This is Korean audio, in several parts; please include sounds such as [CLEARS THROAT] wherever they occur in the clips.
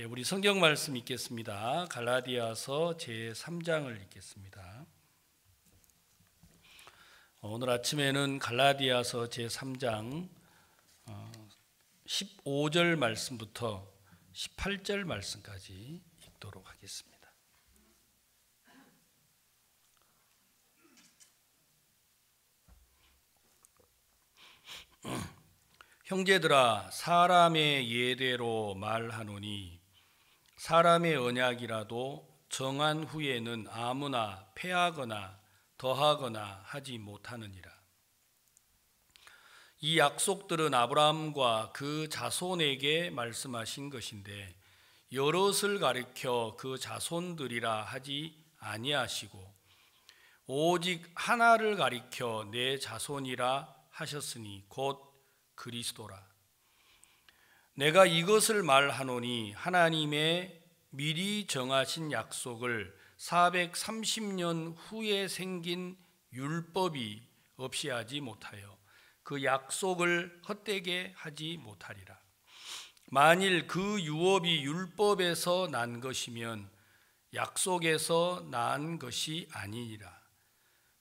예, 우리 성경 말씀 읽겠습니다. 갈라디아서 제 3장을 읽겠습니다. 어, 오늘 아침에는 갈라디아서 제 3장 15절 어, 말씀부터 18절 말씀까지 읽도록 하겠습니다. [CLEARS THROAT] 형제들아 사람의 예대로 말하노니 사람의 언약이라도 정한 후에는 아무나 패하거나 더하거나 하지 못하느니라. 이 약속들은 아브라함과 그 자손에게 말씀하신 것인데 여럿을 가리켜 그 자손들이라 하지 아니하시고 오직 하나를 가리켜 내 자손이라 하셨으니 곧 그리스도라. 내가 이것을 말하노니 하나님의 미리 정하신 약속을 430년 후에 생긴 율법이 없이 하지 못하여 그 약속을 헛되게 하지 못하리라. 만일 그 유업이 율법에서 난 것이면 약속에서 난 것이 아니니라.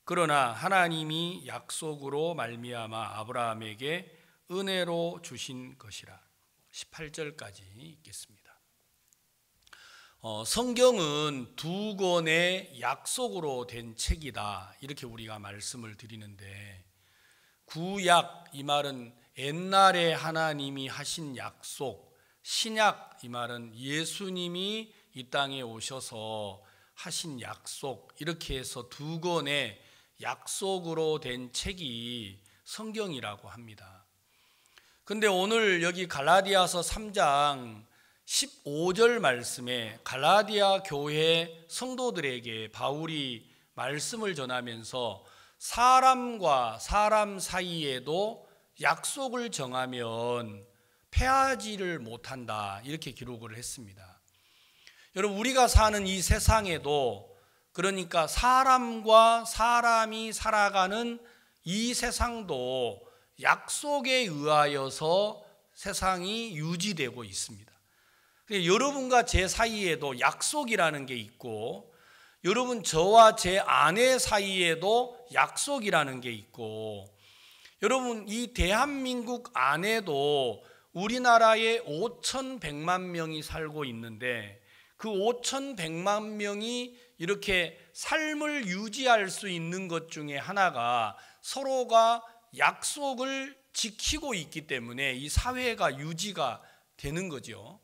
그러나 하나님이 약속으로 말미암아 아브라함에게 은혜로 주신 것이라. 18절까지 읽겠습니다. 어, 성경은 두 권의 약속으로 된 책이다. 이렇게 우리가 말씀을 드리는데 구약 이 말은 옛날에 하나님이 하신 약속, 신약 이 말은 예수님이 이 땅에 오셔서 하신 약속 이렇게 해서 두 권의 약속으로 된 책이 성경이라고 합니다. 근데 오늘 여기 갈라디아서 3장 15절 말씀에 갈라디아 교회 성도들에게 바울이 말씀을 전하면서 사람과 사람 사이에도 약속을 정하면 패하지를 못한다. 이렇게 기록을 했습니다. 여러분, 우리가 사는 이 세상에도 그러니까 사람과 사람이 살아가는 이 세상도 약속에 의하여서 세상이 유지되고 있습니다. 그러니까 여러분과 제 사이에도 약속이라는 게 있고 여러분 저와 제 아내 사이에도 약속이라는 게 있고 여러분 이 대한민국 안에도 우리나라에 5,100만 명이 살고 있는데 그 5,100만 명이 이렇게 삶을 유지할 수 있는 것 중에 하나가 서로가 약속을 지키고 있기 때문에 이 사회가 유지가 되는 거죠.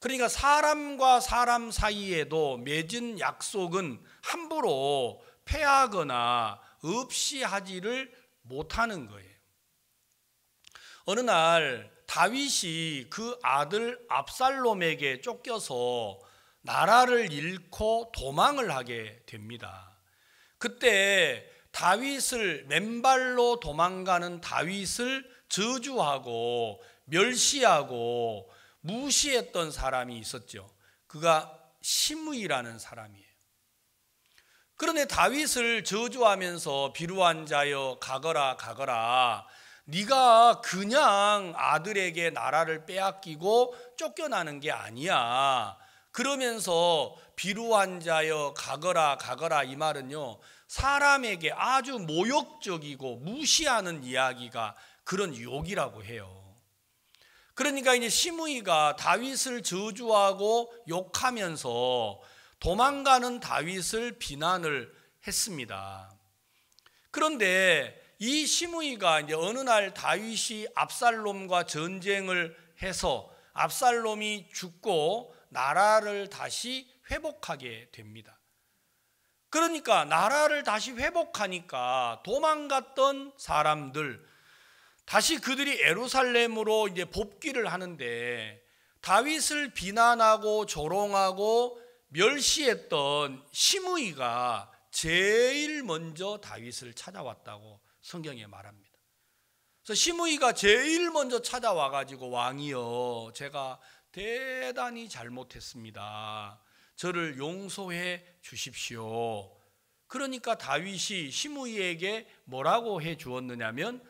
그러니까 사람과 사람 사이에도 맺은 약속은 함부로 폐하거나 없이 하지를 못하는 거예요. 어느 날 다윗이 그 아들 압살롬에게 쫓겨서 나라를 잃고 도망을 하게 됩니다. 그때 다윗을 맨발로 도망가는 다윗을 저주하고 멸시하고 무시했던 사람이 있었죠. 그가 시므라는 사람이에요. 그런데 다윗을 저주하면서 비루한 자여 가거라 가거라 네가 그냥 아들에게 나라를 빼앗기고 쫓겨나는 게 아니야. 그러면서 비루한 자여 가거라 가거라 이 말은요. 사람에게 아주 모욕적이고 무시하는 이야기가 그런 욕이라고 해요. 그러니까 이제 시므이가 다윗을 저주하고 욕하면서 도망가는 다윗을 비난을 했습니다. 그런데 이 시므이가 이제 어느 날 다윗이 압살롬과 전쟁을 해서 압살롬이 죽고 나라를 다시 회복하게 됩니다. 그러니까 나라를 다시 회복하니까 도망갔던 사람들 다시 그들이 에루살렘으로 이제 복귀를 하는데 다윗을 비난하고 조롱하고 멸시했던 시므이가 제일 먼저 다윗을 찾아왔다고 성경에 말합니다. 그래서 시므이가 제일 먼저 찾아와 가지고 왕이여 제가 대단히 잘못했습니다. 저를 용서해 주십시오. 그러니까 다윗이 시므이에게 뭐라고 해 주었느냐면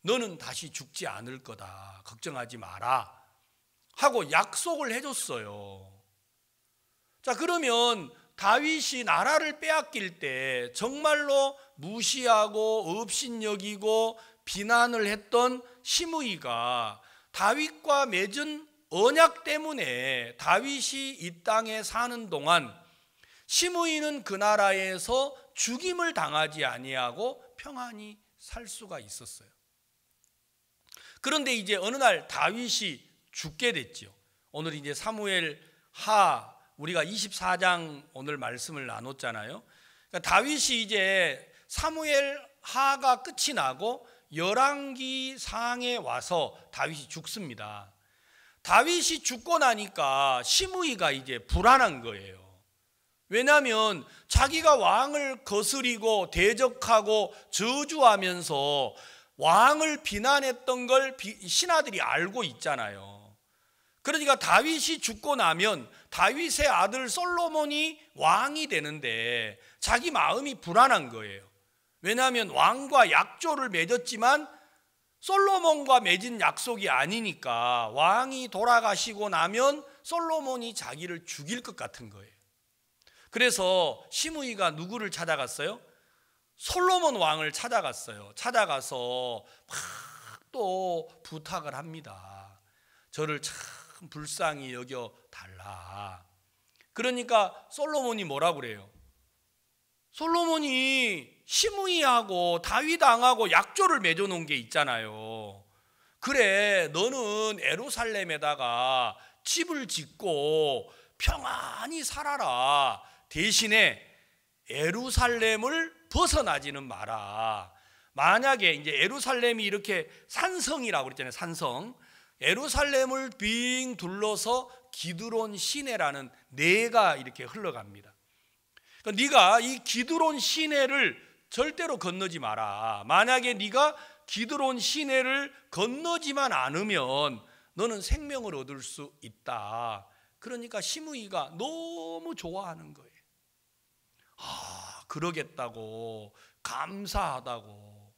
너는 다시 죽지 않을 거다. 걱정하지 마라. 하고 약속을 해 줬어요. 자, 그러면 다윗이 나라를 빼앗길 때 정말로 무시하고 업신여기고 비난을 했던 시므이가 다윗과 맺은 언약 때문에 다윗이 이 땅에 사는 동안 시므이는 그 나라에서 죽임을 당하지 아니하고 평안히 살 수가 있었어요. 그런데 이제 어느 날 다윗이 죽게 됐죠. 오늘 이제 사무엘 하 우리가 24장 오늘 말씀을 나눴잖아요. 그러니까 다윗이 이제 사무엘 하가 끝이 나고 열왕기 상에 와서 다윗이 죽습니다. 다윗이 죽고 나니까 시므이가 이제 불안한 거예요. 왜냐하면 자기가 왕을 거스리고 대적하고 저주하면서 왕을 비난했던 걸 신하들이 알고 있잖아요. 그러니까 다윗이 죽고 나면 다윗의 아들 솔로몬이 왕이 되는데 자기 마음이 불안한 거예요. 왜냐하면 왕과 약조를 맺었지만 솔로몬과 맺은 약속이 아니니까 왕이 돌아가시고 나면 솔로몬이 자기를 죽일 것 같은 거예요. 그래서 시므이가 누구를 찾아갔어요? 솔로몬 왕을 찾아갔어요. 찾아가서 막또 부탁을 합니다. 저를 참 불쌍히 여겨 달라. 그러니까 솔로몬이 뭐라 그래요? 솔로몬이 시므이하고 다윗왕하고 약조를 맺어 놓은 게 있잖아요. 그래 너는 에루살렘에다가 집을 짓고 평안히 살아라. 대신에 에루살렘을 벗어나지는 마라. 만약에 이제 에루살렘이 이렇게 산성이라고 그랬잖아요. 산성. 에루살렘을 빙 둘러서 기드론 시내라는 내가 이렇게 흘러갑니다. 그러니까 네가 이 기드론 시내를 절대로 건너지 마라. 만약에 네가 기드론 시내를 건너지만 않으면 너는 생명을 얻을 수 있다. 그러니까 시므이가 너무 좋아하는 거예요. 아, 그러겠다고 감사하다고.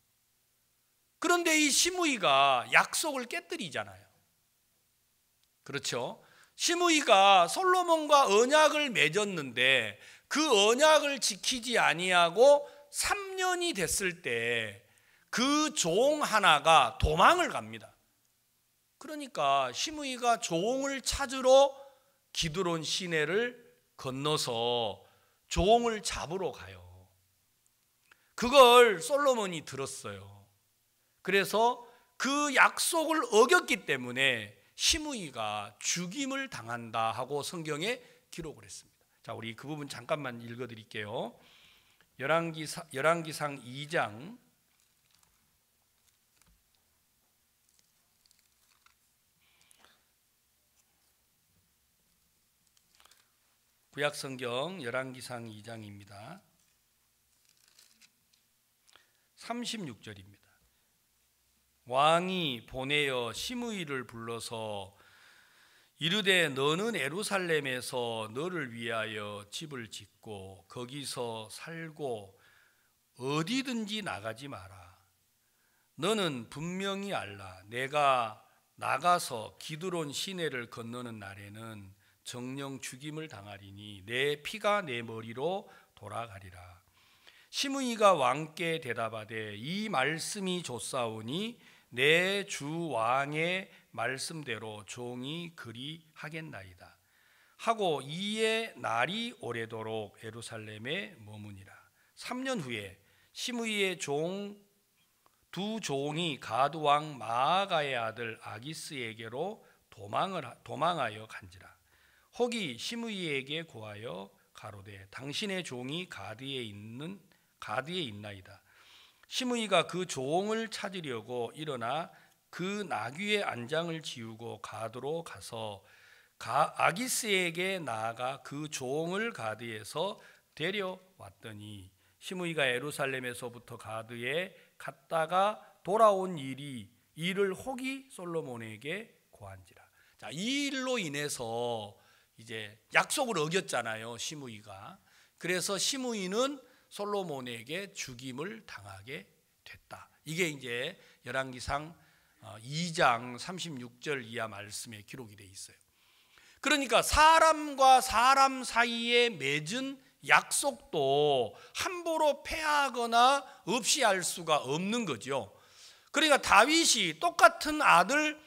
그런데 이 시므이가 약속을 깨뜨리잖아요. 그렇죠? 시므이가 솔로몬과 언약을 맺었는데 그 언약을 지키지 아니하고 3년이 됐을 때 그 종 하나가 도망을 갑니다. 그러니까 시므이가 종을 찾으러 기드론 시내를 건너서 종을 잡으러 가요. 그걸 솔로몬이 들었어요. 그래서 그 약속을 어겼기 때문에 시므이가 죽임을 당한다 하고 성경에 기록을 했습니다. 자, 우리 그 부분 잠깐만 읽어 드릴게요. 열왕기상 2장 구약 성경 열왕기상 2장입니다. 36절입니다. 왕이 보내어 시므를 불러서 이르되 너는 에루살렘에서 너를 위하여 집을 짓고 거기서 살고 어디든지 나가지 마라. 너는 분명히 알라. 내가 나가서 기드론 시내를 건너는 날에는 정령 죽임을 당하리니 내 피가 내 머리로 돌아가리라. 시므이가 왕께 대답하되 이 말씀이 좋사오니 내 주 왕의 말씀대로 종이 그리 하겠나이다. 하고 이에 날이 오래도록 예루살렘에 머무니라. 3년 후에 시므이의 종 두 종이 가드 왕 마아가의 아들 아기스에게로 도망을 도망하여 간지라. 혹이 시므이에게 고하여 가로되 당신의 종이 가드에 있는 가드에 있나이다. 시므이가 그 종을 찾으려고 일어나 그 나귀의 안장을 지우고 가드로 가서 가, 아기스에게 나아가 그 종을 가드에서 데려왔더니 시므이가 예루살렘에서부터 가드에 갔다가 돌아온 일이 이를 혹이 솔로몬에게 고한지라. 자, 이 일로 인해서 이제 약속을 어겼잖아요, 시므이가. 그래서 시므이는 솔로몬에게 죽임을 당하게 됐다. 이게 이제 열왕기상 2장 어, 36절 이하 말씀에 기록이 돼 있어요. 그러니까 사람과 사람 사이에 맺은 약속도 함부로 패하거나 없이 할 수가 없는 거죠. 그러니까 다윗이 똑같은 아들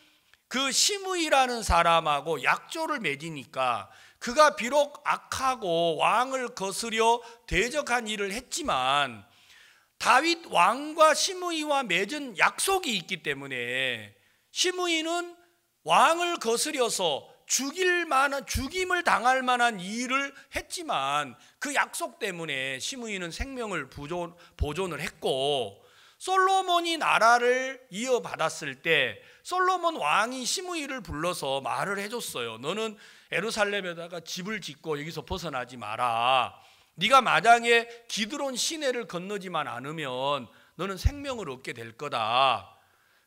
그 시므이라는 사람하고 약조를 맺으니까 그가 비록 악하고 왕을 거스려 대적한 일을 했지만 다윗 왕과 시므이와 맺은 약속이 있기 때문에 시므이는 왕을 거스려서 죽일 만한 죽임을 당할 만한 일을 했지만 그 약속 때문에 시므이는 생명을 보존, 보존을 했고 솔로몬이 나라를 이어받았을 때 솔로몬 왕이 시므이를 불러서 말을 해줬어요. 너는 에루살렘에다가 집을 짓고 여기서 벗어나지 마라. 네가 마당에 기드론 시내를 건너지만 않으면 너는 생명을 얻게 될 거다.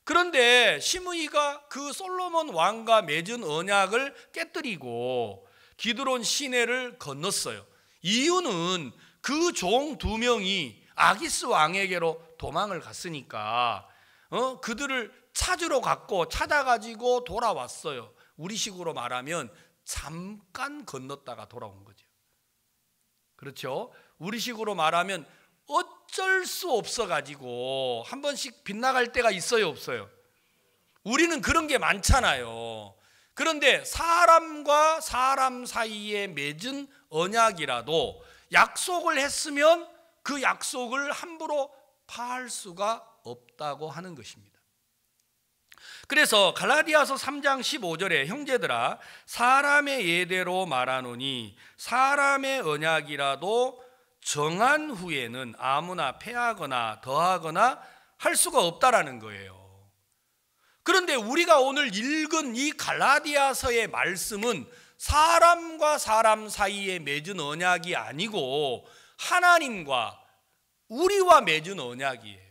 그런데 시므이가 그 솔로몬 왕과 맺은 언약을 깨뜨리고 기드론 시내를 건넜어요. 이유는 그 종 두 명이 아기스 왕에게로 도망을 갔으니까 어? 그들을 찾으러 갔고 찾아가지고 돌아왔어요. 우리식으로 말하면 잠깐 건넜다가 돌아온 거죠. 그렇죠? 우리식으로 말하면 어쩔 수 없어 가지고 한 번씩 빗나갈 때가 있어요, 없어요? 우리는 그런 게 많잖아요. 그런데 사람과 사람 사이에 맺은 언약이라도 약속을 했으면 그 약속을 함부로 파할 수가 없다고 하는 것입니다. 그래서 갈라디아서 3장 15절에 형제들아 사람의 예대로 말하노니 사람의 언약이라도 정한 후에는 아무나 패하거나 더하거나 할 수가 없다라는 거예요. 그런데 우리가 오늘 읽은 이 갈라디아서의 말씀은 사람과 사람 사이에 맺은 언약이 아니고 하나님과 우리와 맺은 언약이에요.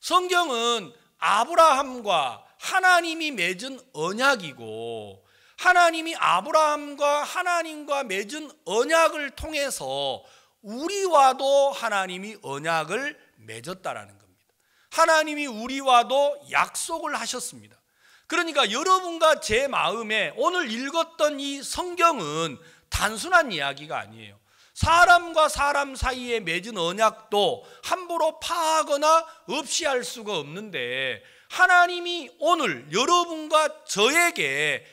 성경은 아브라함과 하나님이 맺은 언약이고 하나님이 아브라함과 하나님과 맺은 언약을 통해서 우리와도 하나님이 언약을 맺었다라는 겁니다. 하나님이 우리와도 약속을 하셨습니다. 그러니까 여러분과 제 마음에 오늘 읽었던 이 성경은 단순한 이야기가 아니에요. 사람과 사람 사이에 맺은 언약도 함부로 파하거나 없이 할 수가 없는데 하나님이 오늘 여러분과 저에게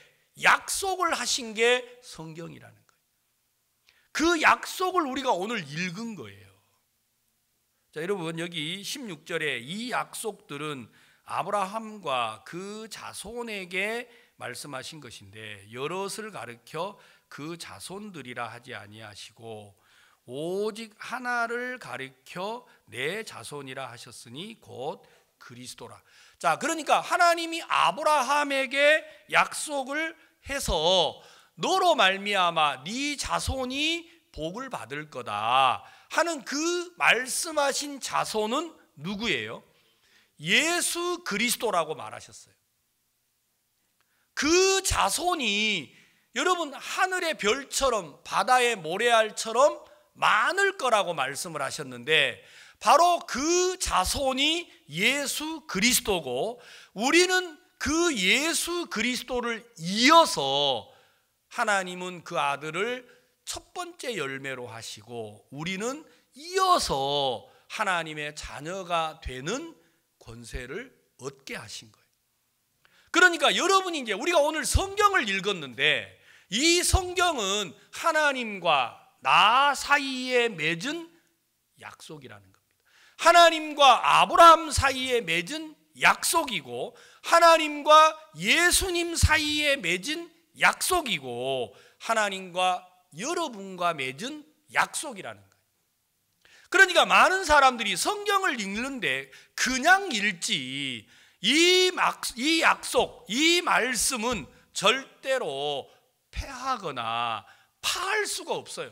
약속을 하신 게 성경이라는 거예요. 그 약속을 우리가 오늘 읽은 거예요. 자, 여러분 여기 16절에 이 약속들은 아브라함과 그 자손에게 말씀하신 것인데 여럿을 가르켜 그 자손들이라 하지 아니하시고 오직 하나를 가리켜 내 자손이라 하셨으니 곧 그리스도라. 자, 그러니까 하나님이 아브라함에게 약속을 해서 너로 말미암아 네 자손이 복을 받을 거다 하는 그 말씀하신 자손은 누구예요? 예수 그리스도라고 말하셨어요. 그 자손이 여러분 하늘의 별처럼 바다의 모래알처럼 많을 거라고 말씀을 하셨는데 바로 그 자손이 예수 그리스도고 우리는 그 예수 그리스도를 이어서 하나님은 그 아들을 첫 번째 열매로 하시고 우리는 이어서 하나님의 자녀가 되는 권세를 얻게 하신 거예요. 그러니까 여러분이 이제 우리가 오늘 성경을 읽었는데 이 성경은 하나님과 나 사이에 맺은 약속이라는 겁니다. 하나님과 아브라함 사이에 맺은 약속이고 하나님과 예수님 사이에 맺은 약속이고 하나님과 여러분과 맺은 약속이라는 거예요. 그러니까 많은 사람들이 성경을 읽는데 그냥 읽지 이, 약속, 이 말씀은 절대로 패하거나 파할 수가 없어요.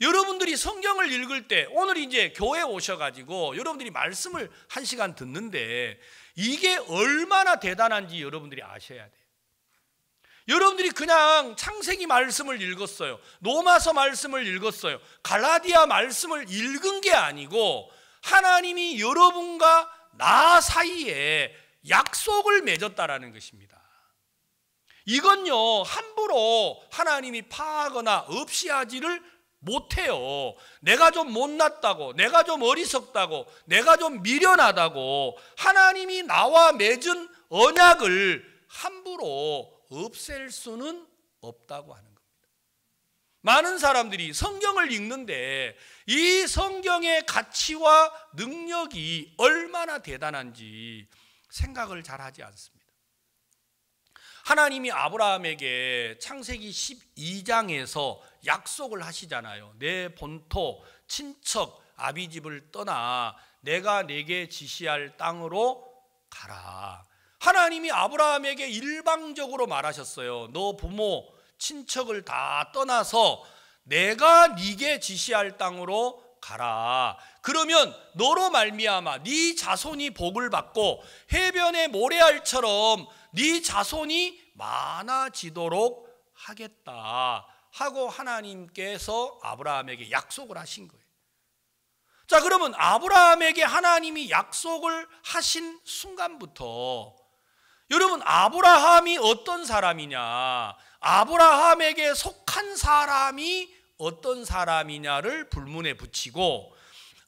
여러분들이 성경을 읽을 때 오늘 이제 교회 오셔가지고 여러분들이 말씀을 한 시간 듣는데 이게 얼마나 대단한지 여러분들이 아셔야 돼요. 여러분들이 그냥 창세기 말씀을 읽었어요. 로마서 말씀을 읽었어요. 갈라디아 말씀을 읽은 게 아니고 하나님이 여러분과 나 사이에 약속을 맺었다라는 것입니다. 이건요, 함부로 하나님이 파하거나 없이 하지를 못해요. 내가 좀 못났다고, 내가 좀 어리석다고, 내가 좀 미련하다고, 하나님이 나와 맺은 언약을 함부로 없앨 수는 없다고 하는 겁니다. 많은 사람들이 성경을 읽는데 이 성경의 가치와 능력이 얼마나 대단한지 생각을 잘 하지 않습니다. 하나님이 아브라함에게 창세기 12장에서 약속을 하시잖아요. 내 본토, 친척, 아비 집을 떠나 내가 내게 지시할 땅으로 가라. 하나님이 아브라함에게 일방적으로 말하셨어요. 너 부모, 친척을 다 떠나서 내가 네게 지시할 땅으로 가라. 그러면 너로 말미암아 네 자손이 복을 받고 해변의 모래알처럼 네 자손이 많아지도록 하겠다 하고 하나님께서 아브라함에게 약속을 하신 거예요. 자, 그러면 아브라함에게 하나님이 약속을 하신 순간부터 여러분 아브라함이 어떤 사람이냐? 아브라함에게 속한 사람이 어떤 사람이냐를 불문에 붙이고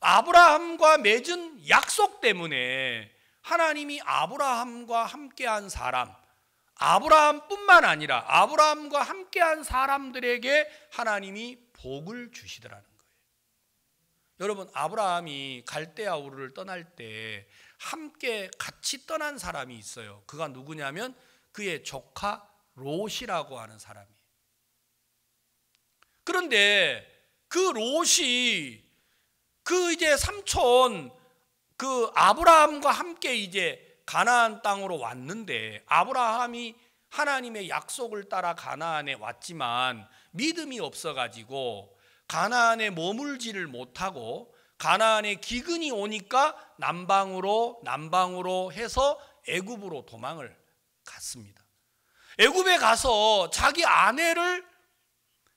아브라함과 맺은 약속 때문에 하나님이 아브라함과 함께한 사람, 아브라함뿐만 아니라 아브라함과 함께한 사람들에게 하나님이 복을 주시더라는 거예요. 여러분 아브라함이 갈대아 우르를 떠날 때 함께 같이 떠난 사람이 있어요. 그가 누구냐면 그의 조카 롯이라고 하는 사람이에요. 그런데 그 롯이 그 이제 삼촌 그 아브라함과 함께 이제 가나안 땅으로 왔는데 아브라함이 하나님의 약속을 따라 가나안에 왔지만 믿음이 없어 가지고 가나안에 머물지를 못하고 가나안에 기근이 오니까 남방으로 남방으로 해서 애굽으로 도망을 갔습니다. 애굽에 가서 자기 아내를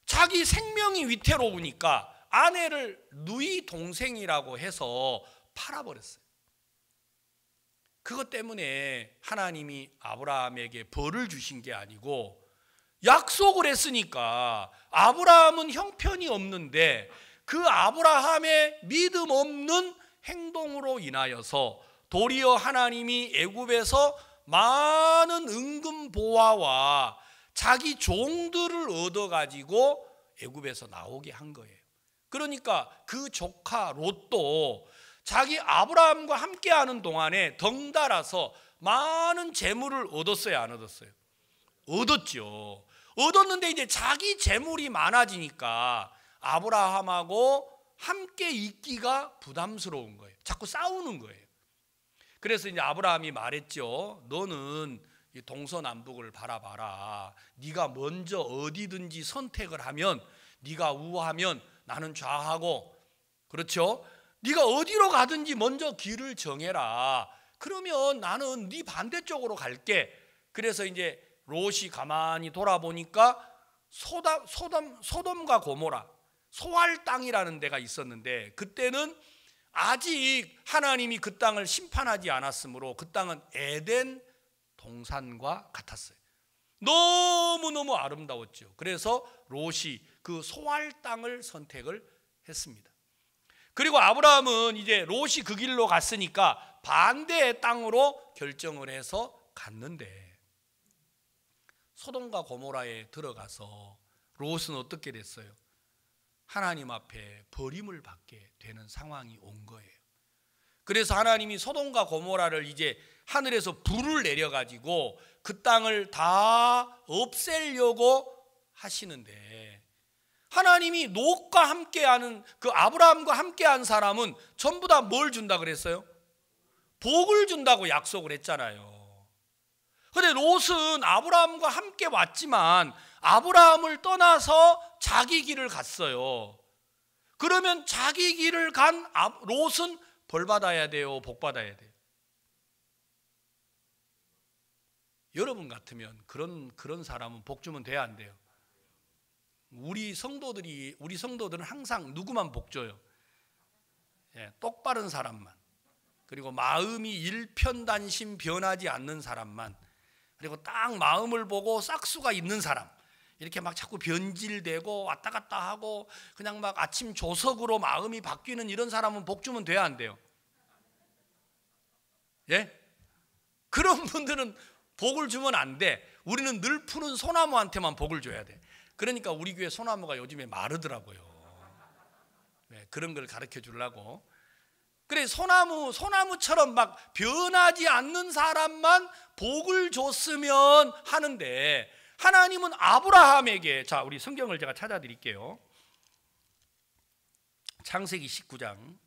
자기 생명이 위태로우니까 아내를 누이 동생이라고 해서 팔아버렸어요. 그것 때문에 하나님이 아브라함에게 벌을 주신 게 아니고 약속을 했으니까 아브라함은 형편이 없는데 그 아브라함의 믿음 없는 행동으로 인하여서 도리어 하나님이 애굽에서 많은 은금 보화와 자기 종들을 얻어 가지고 애굽에서 나오게 한 거예요. 그러니까 그 조카 롯도 자기 아브라함과 함께 하는 동안에 덩달아서 많은 재물을 얻었어요, 안 얻었어요? 얻었죠. 얻었는데 이제 자기 재물이 많아지니까 아브라함하고 함께 있기가 부담스러운 거예요. 자꾸 싸우는 거예요. 그래서 이제 아브라함이 말했죠. 너는 이 동서남북을 바라봐라. 네가 먼저 어디든지 선택을 하면 네가 우하면 나는 좌하고 그렇죠? 네가 어디로 가든지 먼저 길을 정해라. 그러면 나는 네 반대쪽으로 갈게. 그래서 이제 롯이 가만히 돌아보니까 소담 소담 소돔과 고모라 소할 땅이라는 데가 있었는데 그때는 아직 하나님이 그 땅을 심판하지 않았으므로 그 땅은 에덴 동산과 같았어요. 너무너무 아름다웠죠. 그래서 롯이 그 소할 땅을 선택을 했습니다. 그리고 아브라함은 이제 롯이 그 길로 갔으니까 반대의 땅으로 결정을 해서 갔는데 소돔과 고모라에 들어가서 롯은 어떻게 됐어요? 하나님 앞에 버림을 받게 되는 상황이 온 거예요. 그래서 하나님이 소돔과 고모라를 이제 하늘에서 불을 내려 가지고 그 땅을 다 없애려고 하시는데 하나님이 롯과 함께하는 그 아브라함과 함께한 사람은 전부 다 뭘 준다 그랬어요? 복을 준다고 약속을 했잖아요. 근데 롯은 아브라함과 함께 왔지만 아브라함을 떠나서 자기 길을 갔어요. 그러면 자기 길을 간 아, 롯은 벌 받아야 돼요, 복 받아야 돼요. 여러분 같으면 그런 그런 사람은 복 주면 돼야 안 돼요. 우리 성도들이 우리 성도들은 항상 누구만 복 줘요. 예, 똑바른 사람만. 그리고 마음이 일편단심 변하지 않는 사람만. 그리고 딱 마음을 보고 싹수가 있는 사람. 이렇게 막 자꾸 변질되고 왔다 갔다 하고 그냥 막 아침 조석으로 마음이 바뀌는 이런 사람은 복 주면 돼야 안 돼요. 예? 그런 [LAUGHS] 분들은 복을 주면 안 돼. 우리는 늘 푸는 소나무한테만 복을 줘야 돼. 그러니까 우리 교회 소나무가 요즘에 마르더라고요. 네, 그런 걸 가르쳐 주려고. 그래 소나무 소나무처럼 막 변하지 않는 사람만 복을 줬으면 하는데 하나님은 아브라함에게 자 우리 성경을 제가 찾아 드릴게요. 창세기 19장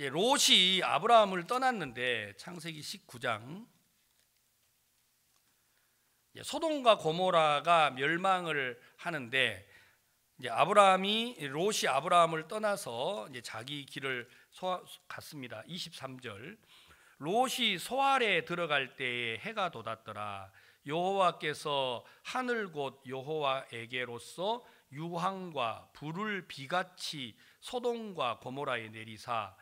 이제 예, 롯이 아브라함을 떠났는데 창세기 19장 예, 소돔과 고모라가 멸망을 하는데 이제 아브라함이 롯이 아브라함을 떠나서 이제 자기 길을 소 갔습니다. 23절 롯이 소알에 들어갈 때에 해가 돋았더라. 여호와께서 하늘 곧 여호와에게로서 유황과 불을 비같이 소돔과 고모라에 내리사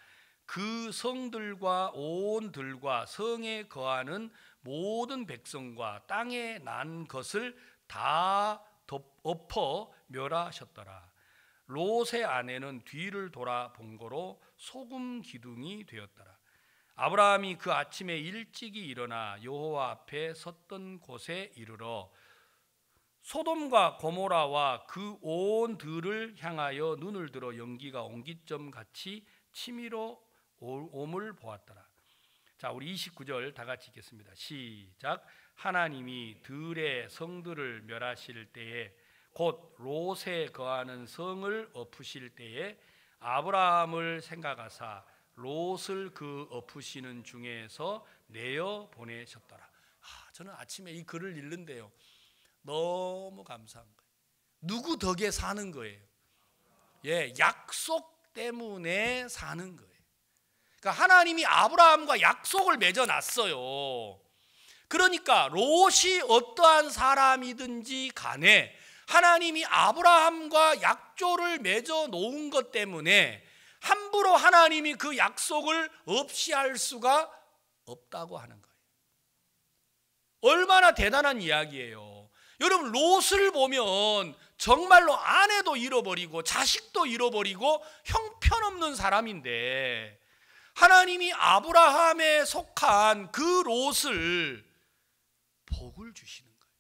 그 성들과 온 들과 성에 거하는 모든 백성과 땅에 난 것을 다덮어 멸하셨더라. 롯의 아내는 뒤를 돌아본 거로 소금 기둥이 되었더라. 아브라함이 그 아침에 일찍이 일어나 여호와 앞에 섰던 곳에 이르러 소돔과 고모라와 그 온 들을 향하여 눈을 들어 연기가 옹기점 같이 치밀어 옴을 보았더라. 자, 우리 29절 다 같이 읽겠습니다. 시작. 하나님이 들의 성들을 멸하실 때에 곧 롯에 거하는 성을 엎으실 때에 아브라함을 생각하사 롯을 그 엎으시는 중에서 내어 보내셨더라. 아, 저는 아침에 이 글을 읽는데요. 너무 감사한 거예요. 누구 덕에 사는 거예요? 예, 약속 때문에 사는 거 그러니까 하나님이 아브라함과 약속을 맺어 놨어요. 그러니까 롯이 어떠한 사람이든지 간에 하나님이 아브라함과 약조를 맺어 놓은 것 때문에 함부로 하나님이 그 약속을 없이 할 수가 없다고 하는 거예요. 얼마나 대단한 이야기예요. 여러분 롯을 보면 정말로 아내도 잃어버리고 자식도 잃어버리고 형편없는 사람인데 하나님이 아브라함에 속한 그 롯을 복을 주시는 거예요.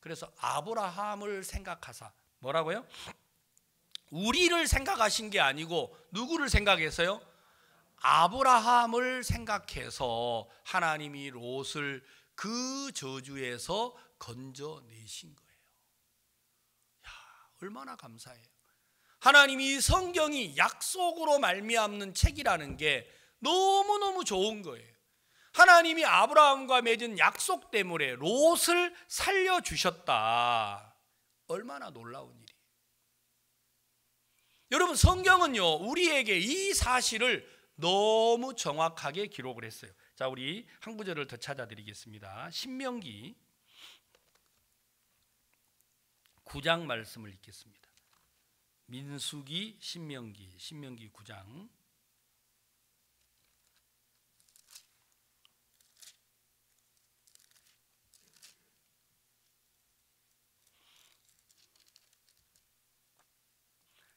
그래서 아브라함을 생각하사 뭐라고요? 우리를 생각하신 게 아니고 누구를 생각했어요? 아브라함을 생각해서 하나님이 롯을 그 저주에서 건져내신 거예요. 야, 얼마나 감사해요. 하나님이 성경이 약속으로 말미암는 책이라는 게 너무너무 좋은 거예요. 하나님이 아브라함과 맺은 약속 때문에 롯을 살려 주셨다. 얼마나 놀라운 일이. 여러분 성경은요. 우리에게 이 사실을 너무 정확하게 기록을 했어요. 자, 우리 한 구절을 더 찾아 드리겠습니다. 신명기 9장 말씀을 읽겠습니다. 민수기 신명기 신명기 9장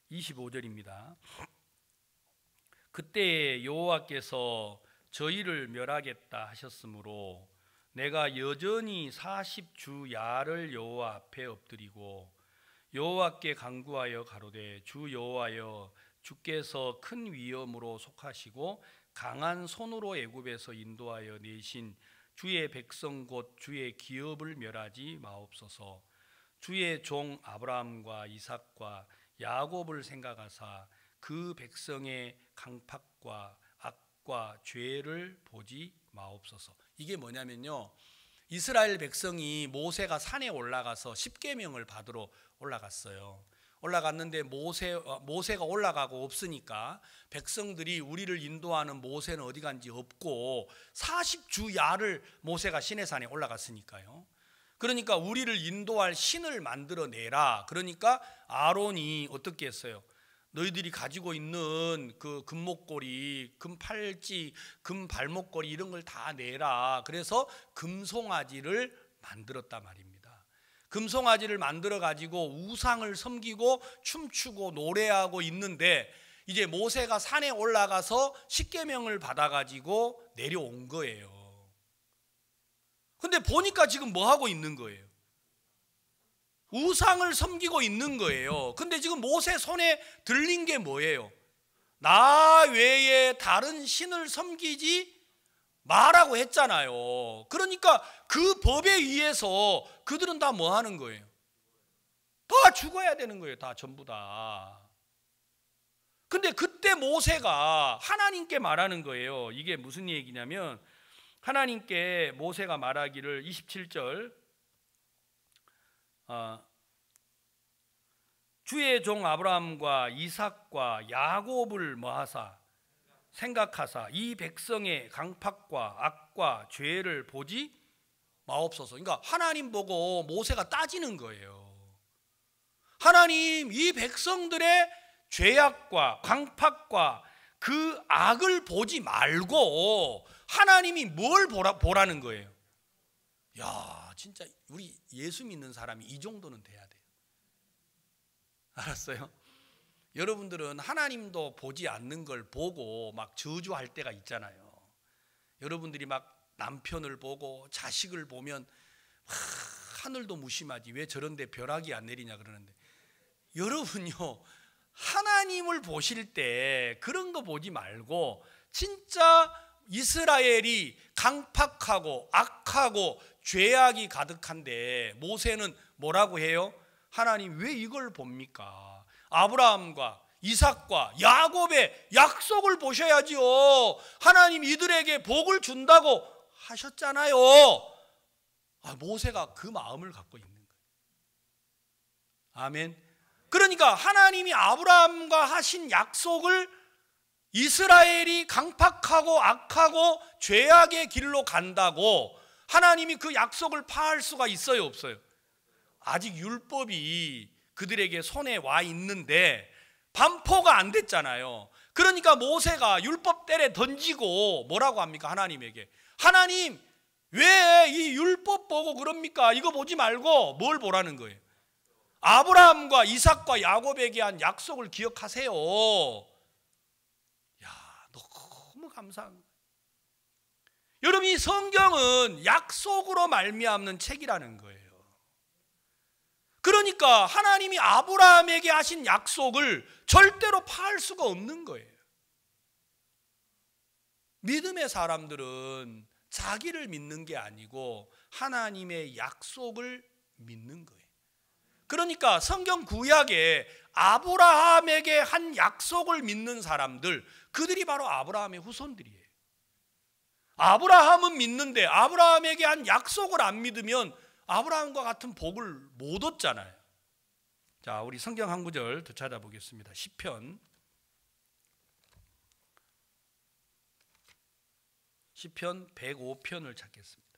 (25절입니다) 그때 여호와께서 저희를 멸하겠다 하셨으므로 내가 여전히 (40주) 야를 여호와 앞에 엎드리고 여호와께 간구하여 가로되 주 여호와여 주께서 큰 위엄으로 속하시고 강한 손으로 애굽에서 인도하여 내신 주의 백성 곧 주의 기업을 멸하지 마옵소서. 주의 종 아브라함과 이삭과 야곱을 생각하사 그 백성의 강팍과 악과 죄를 보지 마옵소서. 이게 뭐냐면요. 이스라엘 백성이 모세가 산에 올라가서 십계명을 받으러 올라갔어요. 올라갔는데 모세 어, 모세가 올라가고 없으니까 백성들이 우리를 인도하는 모세는 어디 간지 없고 40주 야를 모세가 시내산에 올라갔으니까요. 그러니까 우리를 인도할 신을 만들어 내라. 그러니까 아론이 어떻게 했어요? 너희들이 가지고 있는 그 금목걸이, 금팔찌, 금발목걸이 이런 걸 다 내라. 그래서 금송아지를 만들었단 말입니다. 금송아지를 만들어 가지고 우상을 섬기고 춤추고 노래하고 있는데 이제 모세가 산에 올라가서 십계명을 받아 가지고 내려온 거예요. 근데 보니까 지금 뭐 하고 있는 거예요? 우상을 섬기고 있는 거예요. 근데 지금 모세 손에 들린 게 뭐예요? 나 외에 다른 신을 섬기지 마라고 했잖아요. 그러니까 그 법에 의해서 그들은 다 뭐 하는 거예요? 다 죽어야 되는 거예요. 다 전부 다. 근데 그때 모세가 하나님께 말하는 거예요. 이게 무슨 얘기냐면 하나님께 모세가 말하기를 27절 어, 주의 종 아브라함과 이삭과 야곱을 모하사 생각하사 이 백성의 강팍과 악과 죄를 보지 마옵소서. 그러니까 하나님 보고 모세가 따지는 거예요. 하나님 이 백성들의 죄악과 강팍과 그 악을 보지 말고 하나님이 뭘 보라, 보라는 거예요. 야, 진짜 우리 예수 믿는 사람이 이 정도는 돼야 돼요. 알았어요? 여러분들은 하나님도 보지 않는 걸 보고 막 저주할 때가 있잖아요. 여러분들이 막 남편을 보고 자식을 보면 하, 하늘도 무심하지 왜 저런데 벼락이 안 내리냐 그러는데 여러분요 하나님을 보실 때 그런 거 보지 말고 진짜 이스라엘이 강팍하고 악하고 죄악이 가득한데 모세는 뭐라고 해요? 하나님 왜 이걸 봅니까? 아브라함과 이삭과 야곱의 약속을 보셔야지요. 하나님 이들에게 복을 준다고 하셨잖아요. 아, 모세가 그 마음을 갖고 있는 거예요. 아멘. 그러니까 하나님이 아브라함과 하신 약속을 이스라엘이 강팍하고 악하고 죄악의 길로 간다고 하나님이 그 약속을 파할 수가 있어요, 없어요? 아직 율법이 그들에게 손에 와 있는데 반포가 안 됐잖아요. 그러니까 모세가 율법 때에 던지고 뭐라고 합니까? 하나님에게. 하나님, 왜 이 율법 보고 그럽니까? 이거 보지 말고 뭘 보라는 거예요? 아브라함과 이삭과 야곱에게 한 약속을 기억하세요. 감사한 거예요. 여러분 이 성경은 약속으로 말미암는 책이라는 거예요. 그러니까 하나님이 아브라함에게 하신 약속을 절대로 파할 수가 없는 거예요. 믿음의 사람들은 자기를 믿는 게 아니고 하나님의 약속을 믿는 거예요. 그러니까 성경 구약에 아브라함에게 한 약속을 믿는 사람들, 그들이 바로 아브라함의 후손들이에요. 아브라함은 믿는데 아브라함에게 한 약속을 안 믿으면 아브라함과 같은 복을 못 얻잖아요. 자, 우리 성경 한 구절 더 찾아보겠습니다. 시편 1편 105편을 찾겠습니다.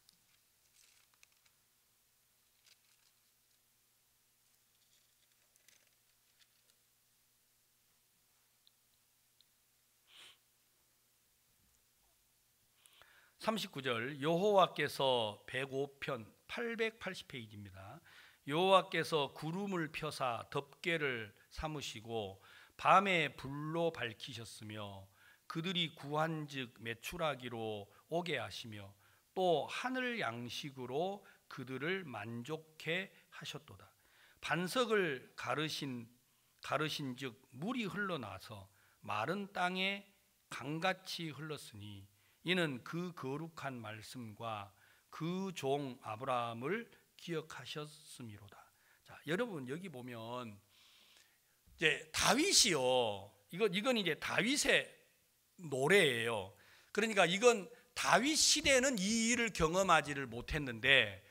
39절 여호와께서 105편 880페이지입니다. 여호와께서 구름을 펴사 덮개를 삼으시고 밤에 불로 밝히셨으며 그들이 구한즉 매출하기로 오게 하시며 또 하늘 양식으로 그들을 만족해 하셨도다. 반석을 가르신 가르신즉 물이 흘러나서 마른 땅에 강같이 흘렀으니 이는 그 거룩한 말씀과 그 종 아브라함을 기억하셨음이로다. 자, 여러분 여기 보면 이제 다윗이요. 이건 이건 이제 다윗의 노래예요. 그러니까 이건 다윗 시대는 이 일을 경험하지를 못했는데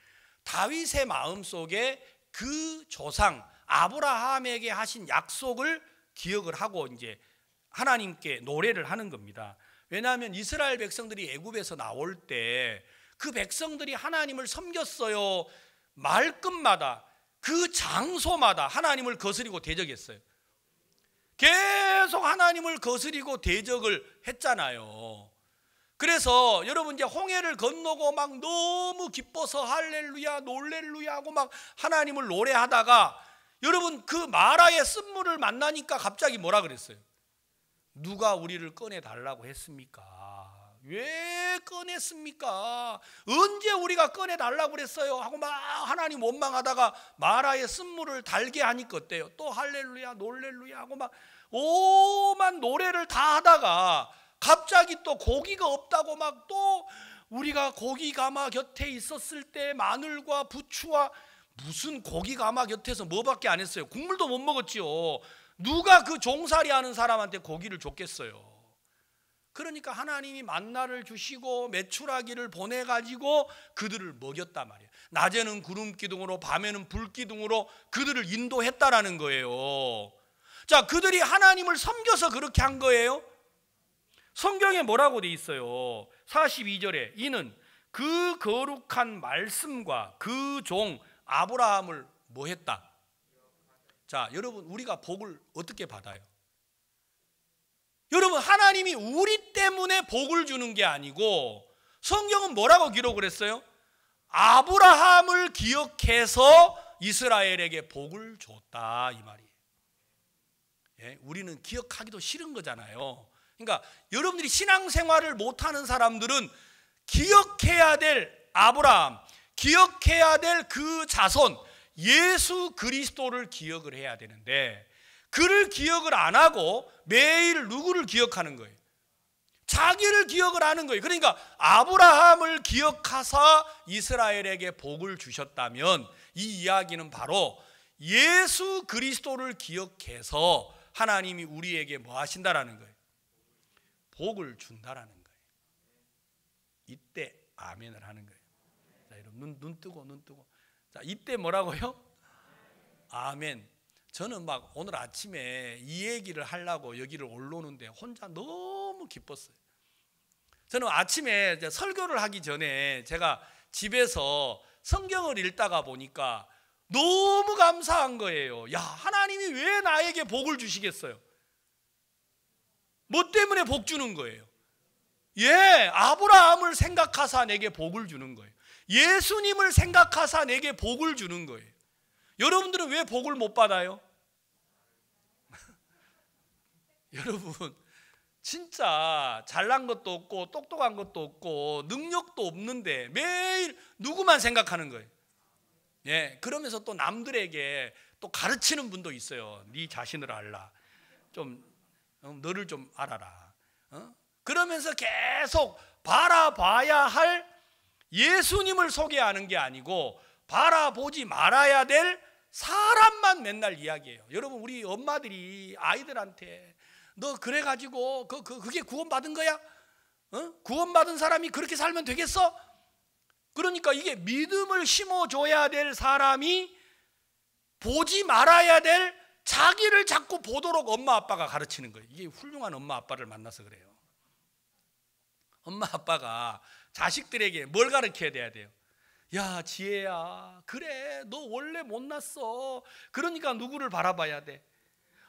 다윗의 마음 속에 그 조상 아브라함에게 하신 약속을 기억을 하고 이제 하나님께 노래를 하는 겁니다. 왜냐하면 이스라엘 백성들이 애굽에서 나올 때 그 백성들이 하나님을 섬겼어요. 말끝마다 그 장소마다 하나님을 거스리고 대적했어요. 계속 하나님을 거스리고 대적을 했잖아요. 그래서 여러분 이제 홍해를 건너고 막 너무 기뻐서 할렐루야 놀렐루야 하고 막 하나님을 노래하다가 여러분 그 마라의 쓴물을 만나니까 갑자기 뭐라 그랬어요? 누가 우리를 꺼내 달라고 했습니까? 왜 꺼냈습니까? 언제 우리가 꺼내 달라고 그랬어요? 하고 막 하나님 원망하다가 마라의 쓴물을 달게 하니까 어때요? 또 할렐루야, 놀렐루야 하고 막 오만 노래를 다 하다가 갑자기 또 고기가 없다고 막 또 우리가 고기 가마 곁에 있었을 때 마늘과 부추와 무슨 고기 가마 곁에서 뭐밖에 안 했어요? 국물도 못 먹었지요. 누가 그 종살이 하는 사람한테 고기를 줬겠어요? 그러니까 하나님이 만나를 주시고 매출하기를 보내 가지고 그들을 먹였단 말이에요. 낮에는 구름 기둥으로 밤에는 불 기둥으로 그들을 인도했다라는 거예요. 자, 그들이 하나님을 섬겨서 그렇게 한 거예요. 성경에 뭐라고 돼 있어요? 42절에 이는 그 거룩한 말씀과 그 종 아브라함을 뭐 했다? 자, 여러분 우리가 복을 어떻게 받아요? 여러분 하나님이 우리 때문에 복을 주는 게 아니고 성경은 뭐라고 기록을 했어요? 아브라함을 기억해서 이스라엘에게 복을 줬다 이 말이에요. 예? 우리는 기억하기도 싫은 거잖아요. 그러니까 여러분들이 신앙생활을 못하는 사람들은 기억해야 될 아브라함, 기억해야 될 그 자손, 예수 그리스도를 기억을 해야 되는데 그를 기억을 안 하고 매일 누구를 기억하는 거예요? 자기를 기억을 하는 거예요. 그러니까 아브라함을 기억하사 이스라엘에게 복을 주셨다면 이 이야기는 바로 예수 그리스도를 기억해서 하나님이 우리에게 뭐 하신다라는 거예요. 복을 준다라는 거예요. 이때 아멘을 하는 거예요. 자, 여러분 눈, 눈 뜨고 눈 뜨고 자, 이때 뭐라고요? 아멘. 저는 막 오늘 아침에 이 얘기를 하려고 여기를 올라오는데 혼자 너무 기뻤어요. 저는 아침에 설교를 하기 전에 제가 집에서 성경을 읽다가 보니까 너무 감사한 거예요. 야, 하나님이 왜 나에게 복을 주시겠어요? 뭐 때문에 복 주는 거예요? 예, 아브라함을 생각하사 내게 복을 주는 거예요. 예수님을 생각하사 내게 복을 주는 거예요. 여러분들은 왜 복을 못 받아요? [LAUGHS] 여러분, 진짜 잘난 것도 없고 똑똑한 것도 없고 능력도 없는데 매일 누구만 생각하는 거예요. 예, 그러면서 또 남들에게 또 가르치는 분도 있어요. 네 자신을 알라. 좀 어, 너를 좀 알아라. 어? 그러면서 계속 바라봐야 할 예수님을 소개하는 게 아니고 바라보지 말아야 될 사람만 맨날 이야기해요. 여러분 우리 엄마들이 아이들한테 너 그래 가지고 그, 그 그게 구원받은 거야? 어? 구원받은 사람이 그렇게 살면 되겠어? 그러니까 이게 믿음을 심어줘야 될 사람이 보지 말아야 될 자기를 자꾸 보도록 엄마 아빠가 가르치는 거예요. 이게 훌륭한 엄마 아빠를 만나서 그래요. 엄마 아빠가 자식들에게 뭘 가르쳐야 돼야 돼요? 야 지혜야 그래 너 원래 못났어 그러니까 누구를 바라봐야 돼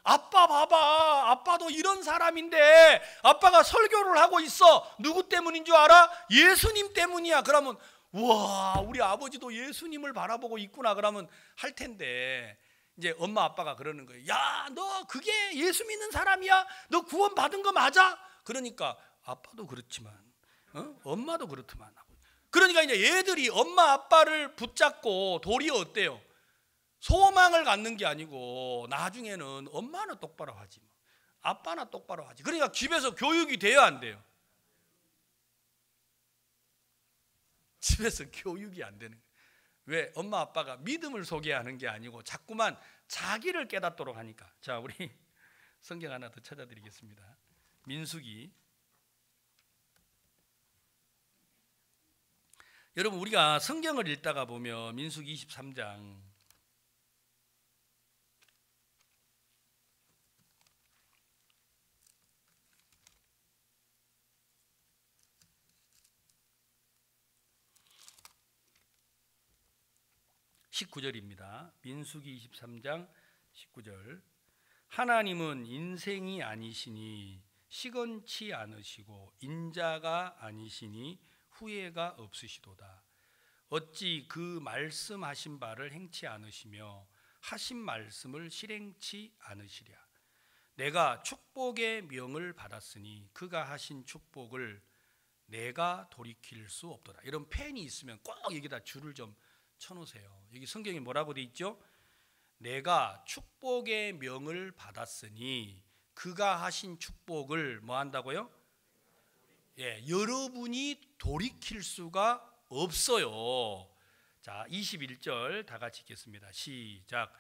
아빠 봐봐 아빠도 이런 사람인데 아빠가 설교를 하고 있어 누구 때문인 줄 알아? 예수님 때문이야 그러면 와 우리 아버지도 예수님을 바라보고 있구나 그러면 할 텐데 이제 엄마 아빠가 그러는 거예요 야너 그게 예수 믿는 사람이야 너 구원 받은 거 맞아? 그러니까 아빠도 그렇지만 어? 엄마도 그렇더만 하고. 그러니까 이제 얘들이 엄마 아빠를 붙잡고 도리어 어때요? 소망을 갖는 게 아니고 나중에는 엄마는 똑바로 하지 뭐. 아빠나 똑바로 하지. 그러니까 집에서 교육이 돼야 안 돼요. 집에서 교육이 안 되는 거예요. 왜 엄마 아빠가 믿음을 소개하는 게 아니고 자꾸만 자기를 깨닫도록 하니까. 자, 우리 [LAUGHS] 성경 하나 더 찾아드리겠습니다. 민수기 여러분 우리가 성경을 읽다가 보면 민숙기 23장 (19절입니다) 민수기 (23장) (19절) 하나님은 인생이 아니시니 시건치 않으시고 인자가 아니시니 후회가 없으시도다. 어찌 그 말씀하신 바를 행치 않으시며 하신 말씀을 실행치 않으시랴. 내가 축복의 명을 받았으니 그가 하신 축복을 내가 돌이킬 수 없도다. 이런 펜이 있으면 꼭 여기다 줄을 좀 쳐놓으세요. 여기 성경에 뭐라고 돼 있죠? 내가 축복의 명을 받았으니 그가 하신 축복을 뭐 한다고요? 예, 여러분이 돌이킬 수가 없어요. 자, 21절 다 같이 읽겠습니다. 시작.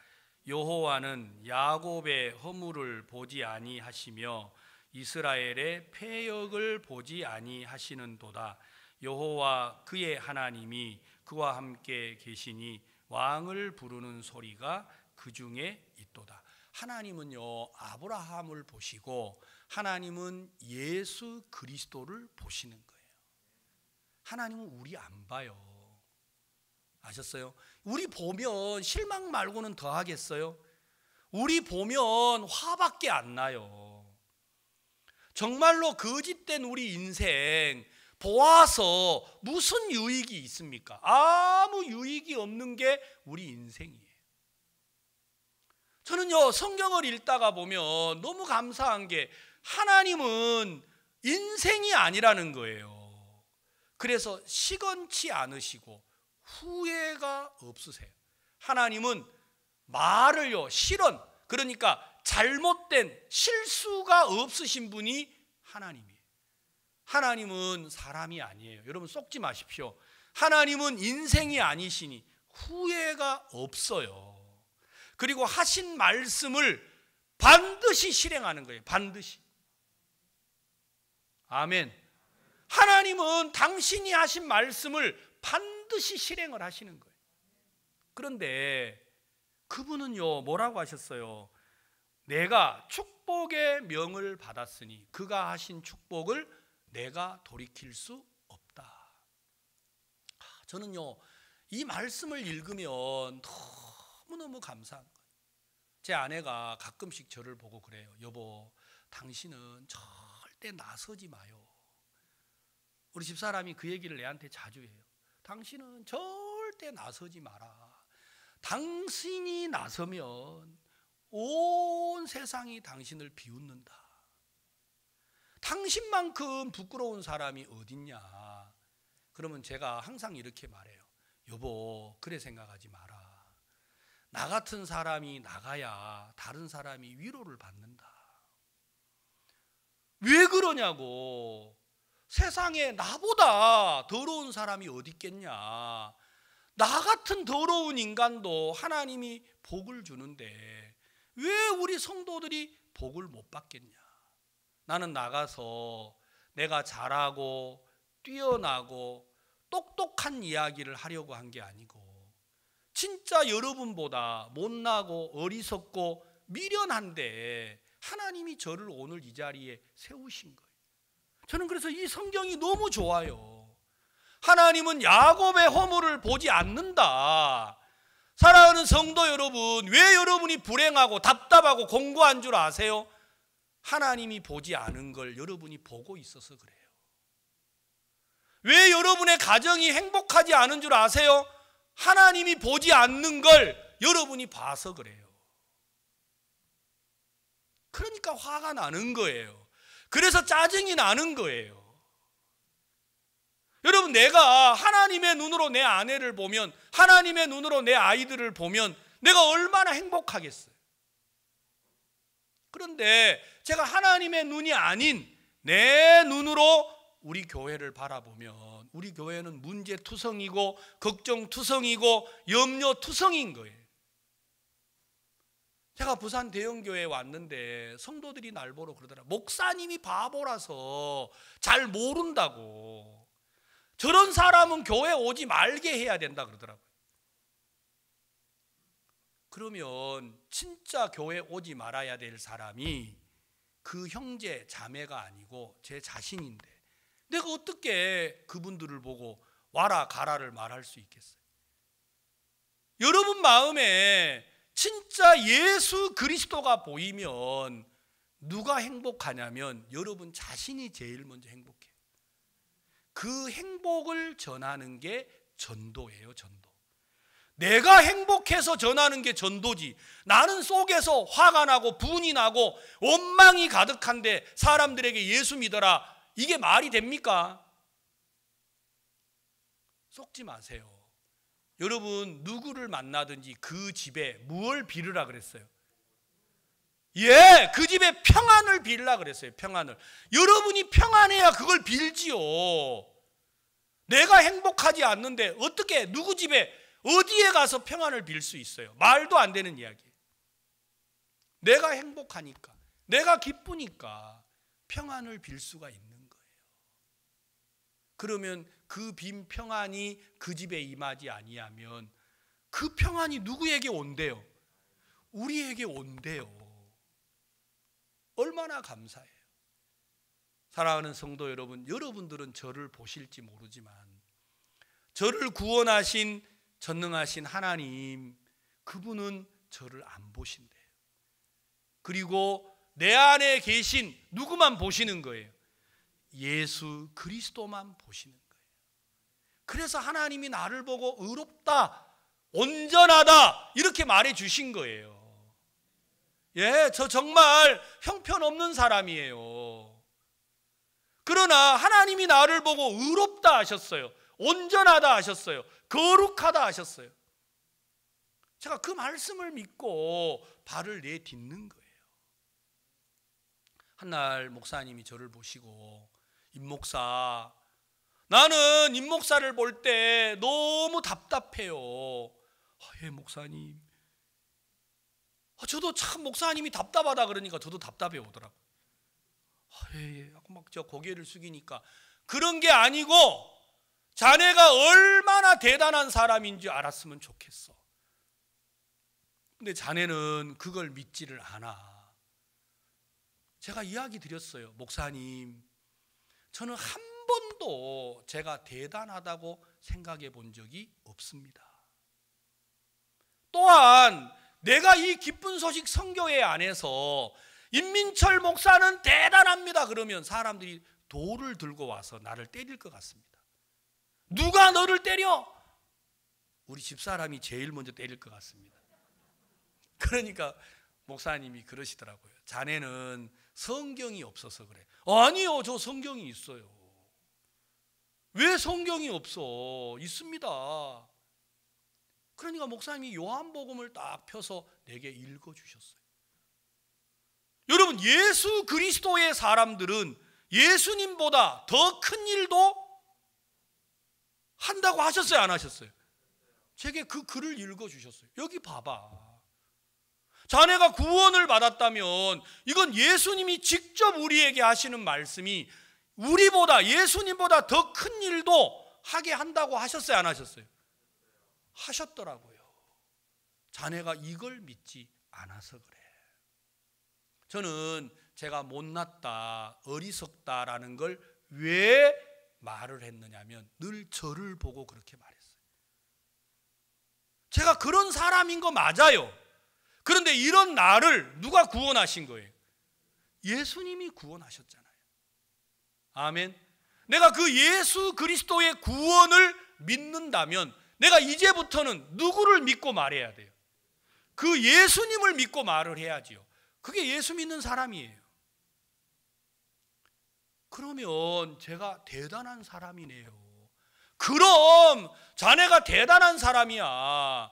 여호와는 야곱의 허물을 보지 아니하시며 이스라엘의 폐역을 보지 아니하시는도다. 여호와 그의 하나님이 그와 함께 계시니 왕을 부르는 소리가 그 중에 있도다. 하나님은요 아브라함을 보시고 하나님은 예수 그리스도를 보시는 거예요. 하나님은 우리 안 봐요. 아셨어요? 우리 보면 실망 말고는 더 하겠어요? 우리 보면 화밖에 안 나요. 정말로 거짓된 우리 인생 보아서 무슨 유익이 있습니까? 아무 유익이 없는 게 우리 인생이에요. 저는요, 성경을 읽다가 보면 너무 감사한 게 하나님은 인생이 아니라는 거예요. 그래서 시건치 않으시고 후회가 없으세요. 하나님은 말을요, 실언, 그러니까 잘못된 실수가 없으신 분이 하나님이에요. 하나님은 사람이 아니에요. 여러분 속지 마십시오. 하나님은 인생이 아니시니 후회가 없어요. 그리고 하신 말씀을 반드시 실행하는 거예요. 반드시. 아멘. 하나님은 당신이 하신 말씀을 반드시 실행을 하시는 거예요. 그런데 그분은요, 뭐라고 하셨어요? 내가 축복의 명을 받았으니 그가 하신 축복을 내가 돌이킬 수 없다. 아, 저는요, 이 말씀을 읽으면 너무너무 감사한 거예요. 제 아내가 가끔씩 저를 보고 그래요. 여보, 당신은 참 절대 나서지 마요. 우리 집사람이 그 얘기를 내한테 자주 해요. 당신은 절대 나서지 마라. 당신이 나서면 온 세상이 당신을 비웃는다. 당신만큼 부끄러운 사람이 어딨냐. 그러면 제가 항상 이렇게 말해요. 여보, 그래 생각하지 마라. 나 같은 사람이 나가야 다른 사람이 위로를 받는다. 왜 그러냐고. 세상에 나보다 더러운 사람이 어디 있겠냐. 나 같은 더러운 인간도 하나님이 복을 주는데 왜 우리 성도들이 복을 못 받겠냐. 나는 나가서 내가 잘하고 뛰어나고 똑똑한 이야기를 하려고 한 게 아니고 진짜 여러분보다 못나고 어리석고 미련한데 하나님이 저를 오늘 이 자리에 세우신 거예요. 저는 그래서 이 성경이 너무 좋아요. 하나님은 야곱의 허물을 보지 않는다. 사랑하는 성도 여러분, 왜 여러분이 불행하고 답답하고 공고한 줄 아세요? 하나님이 보지 않은 걸 여러분이 보고 있어서 그래요. 왜 여러분의 가정이 행복하지 않은 줄 아세요? 하나님이 보지 않는 걸 여러분이 봐서 그래요. 그러니까 화가 나는 거예요. 그래서 짜증이 나는 거예요. 여러분, 내가 하나님의 눈으로 내 아내를 보면, 하나님의 눈으로 내 아이들을 보면, 내가 얼마나 행복하겠어요. 그런데 제가 하나님의 눈이 아닌 내 눈으로 우리 교회를 바라보면, 우리 교회는 문제투성이고, 걱정투성이고, 염려투성인 거예요. 제가 부산 대형교회에 왔는데 성도들이 날 보러 그러더라. 목사님이 바보라서 잘 모른다고. 저런 사람은 교회 오지 말게 해야 된다 그러더라고요. 그러면 진짜 교회 오지 말아야 될 사람이 그 형제 자매가 아니고 제 자신인데 내가 어떻게 그분들을 보고 와라 가라를 말할 수 있겠어요? 여러분 마음에 진짜 예수 그리스도가 보이면 누가 행복하냐면 여러분 자신이 제일 먼저 행복해요. 그 행복을 전하는 게 전도예요, 전도. 내가 행복해서 전하는 게 전도지. 나는 속에서 화가 나고 분이 나고 원망이 가득한데 사람들에게 예수 믿어라. 이게 말이 됩니까? 속지 마세요. 여러분 누구를 만나든지 그 집에 무얼 빌으라 그랬어요? 예, 그 집에 평안을 빌라 그랬어요. 평안을. 여러분이 평안해야 그걸 빌지요. 내가 행복하지 않는데 어떻게 누구 집에 어디에 가서 평안을 빌 수 있어요? 말도 안 되는 이야기. 내가 행복하니까, 내가 기쁘니까 평안을 빌 수가 있는 거예요. 그러면 그빈 평안이 그 집에 임하지 아니하면 그 평안이 누구에게 온대요? 우리에게 온대요. 얼마나 감사해요. 사랑하는 성도 여러분, 여러분들은 저를 보실지 모르지만 저를 구원하신 전능하신 하나님 그분은 저를 안 보신대요. 그리고 내 안에 계신 누구만 보시는 거예요? 예수 그리스도만 보시는 그래서 하나님이 나를 보고 의롭다, 온전하다, 이렇게 말해 주신 거예요. 예, 저 정말 형편없는 사람이에요. 그러나 하나님이 나를 보고 의롭다 하셨어요. 온전하다 하셨어요. 거룩하다 하셨어요. 제가 그 말씀을 믿고 발을 내딛는 거예요. 한날 목사님이 저를 보시고, 임목사, 나는 임 목사를 볼 때 너무 답답해요. 아, 예, 목사님. 아, 저도 참 목사님이 답답하다 그러니까 저도 답답해 오더라고. 아, 예, 예. 막저 고개를 숙이니까 그런 게 아니고 자네가 얼마나 대단한 사람인지 알았으면 좋겠어. 근데 자네는 그걸 믿지를 않아. 제가 이야기 드렸어요. 목사님, 저는 한 번도 제가 대단하다고 생각해 본 적이 없습니다. 또한 내가 이 기쁜 소식 성교회 안에서 임민철 목사는 대단합니다. 그러면 사람들이 돌을 들고 와서 나를 때릴 것 같습니다. 누가 너를 때려? 우리 집사람이 제일 먼저 때릴 것 같습니다. 그러니까 목사님이 그러시더라고요. 자네는 성경이 없어서 그래. 아니요, 저 성경이 있어요. 왜 성경이 없어? 있습니다. 그러니까 목사님이 요한복음을 딱 펴서 내게 읽어 주셨어요. 여러분 예수 그리스도의 사람들은 예수님보다 더 큰 일도 한다고 하셨어요, 안 하셨어요? 제게 그 글을 읽어 주셨어요. 여기 봐봐. 자네가 구원을 받았다면 이건 예수님이 직접 우리에게 하시는 말씀이 우리보다 예수님보다 더 큰 일도 하게 한다고 하셨어요, 안 하셨어요? 하셨더라고요. 자네가 이걸 믿지 않아서 그래. 저는 제가 못났다, 어리석다라는 걸 왜 말을 했느냐면 늘 저를 보고 그렇게 말했어요. 제가 그런 사람인 거 맞아요. 그런데 이런 나를 누가 구원하신 거예요? 예수님이 구원하셨잖아요. 아멘. 내가 그 예수 그리스도의 구원을 믿는다면 내가 이제부터는 누구를 믿고 말해야 돼요? 그 예수님을 믿고 말을 해야지요. 그게 예수 믿는 사람이에요. 그러면 제가 대단한 사람이네요. 그럼 자네가 대단한 사람이야.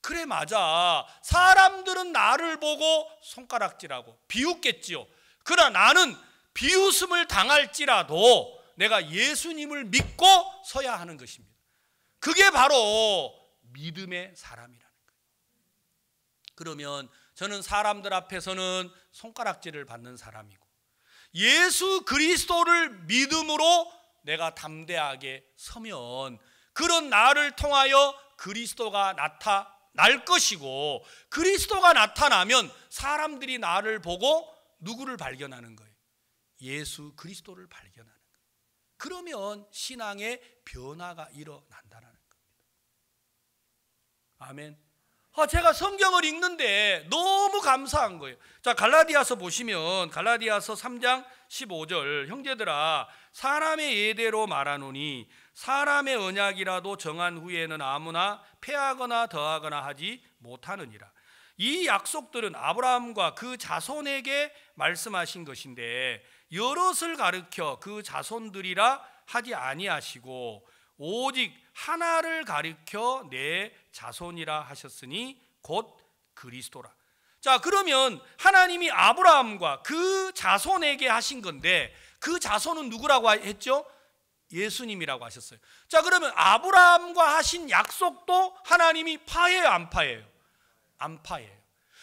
그래 맞아. 사람들은 나를 보고 손가락질하고 비웃겠지요. 그러나 나는 비웃음을 당할지라도 내가 예수님을 믿고 서야 하는 것입니다. 그게 바로 믿음의 사람이라는 거예요. 그러면 저는 사람들 앞에서는 손가락질을 받는 사람이고 예수 그리스도를 믿음으로 내가 담대하게 서면 그런 나를 통하여 그리스도가 나타날 것이고 그리스도가 나타나면 사람들이 나를 보고 누구를 발견하는 거예요. 예수 그리스도를 발견하는 것. 그러면 신앙의 변화가 일어난다는 겁니다. 아멘. 아, 제가 성경을 읽는데 너무 감사한 거예요. 자, 갈라디아서 보시면 갈라디아서 3장 15절 형제들아 사람의 예대로 말하노니 사람의 언약이라도 정한 후에는 아무나 패하거나 더하거나 하지 못하느니라. 이 약속들은 아브라함과 그 자손에게 말씀하신 것인데 여럿을 가르켜 그 자손들이라 하지 아니하시고 오직 하나를 가르켜 내 자손이라 하셨으니 곧 그리스도라. 자, 그러면 하나님이 아브라함과 그 자손에게 하신 건데 그 자손은 누구라고 했죠? 예수님이라고 하셨어요. 자, 그러면 아브라함과 하신 약속도 하나님이 파해요, 안 파해요? 안 파해요.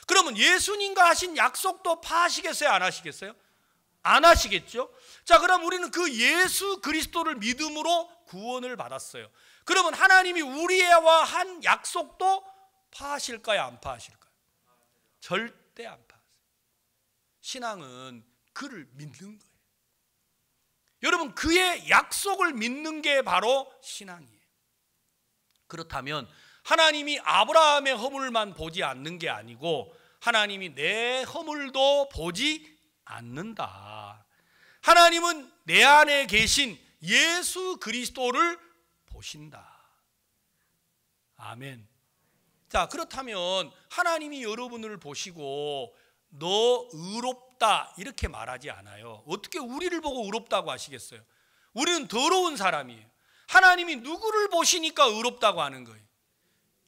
그러면 예수님과 하신 약속도 파하시겠어요, 안 하시겠어요? 안 하시겠죠? 자, 그럼 우리는 그 예수 그리스도를 믿음으로 구원을 받았어요. 그러면 하나님이 우리와 한 약속도 파하실까요? 안 파하실까요? 절대 안 파하세요. 신앙은 그를 믿는 거예요. 여러분, 그의 약속을 믿는 게 바로 신앙이에요. 그렇다면 하나님이 아브라함의 허물만 보지 않는 게 아니고 하나님이 내 허물도 보지 않는다. 하나님은 내 안에 계신 예수 그리스도를 보신다. 아멘. 자, 그렇다면 하나님이 여러분을 보시고 너 의롭다 이렇게 말하지 않아요. 어떻게 우리를 보고 의롭다고 하시겠어요? 우리는 더러운 사람이에요. 하나님이 누구를 보시니까 의롭다고 하는 거예요.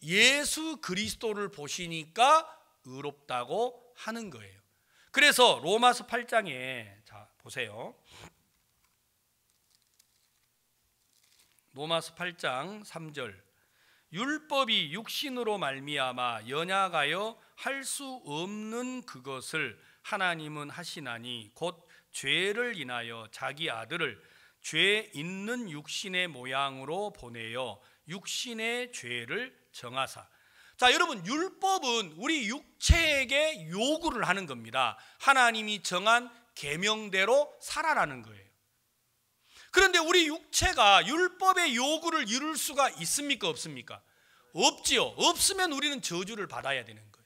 예수 그리스도를 보시니까 의롭다고 하는 거예요. 그래서 로마서 8장에 자 보세요. 로마서 8장 3절 율법이 육신으로 말미암아 연약하여 할 수 없는 그것을 하나님은 하시나니 곧 죄를 인하여 자기 아들을 죄 있는 육신의 모양으로 보내어 육신의 죄를 정하사 자, 여러분, 율법은 우리 육체에게 요구를 하는 겁니다. 하나님이 정한 계명대로 살아라는 거예요. 그런데 우리 육체가 율법의 요구를 이룰 수가 있습니까? 없습니까? 없지요. 없으면 우리는 저주를 받아야 되는 거예요.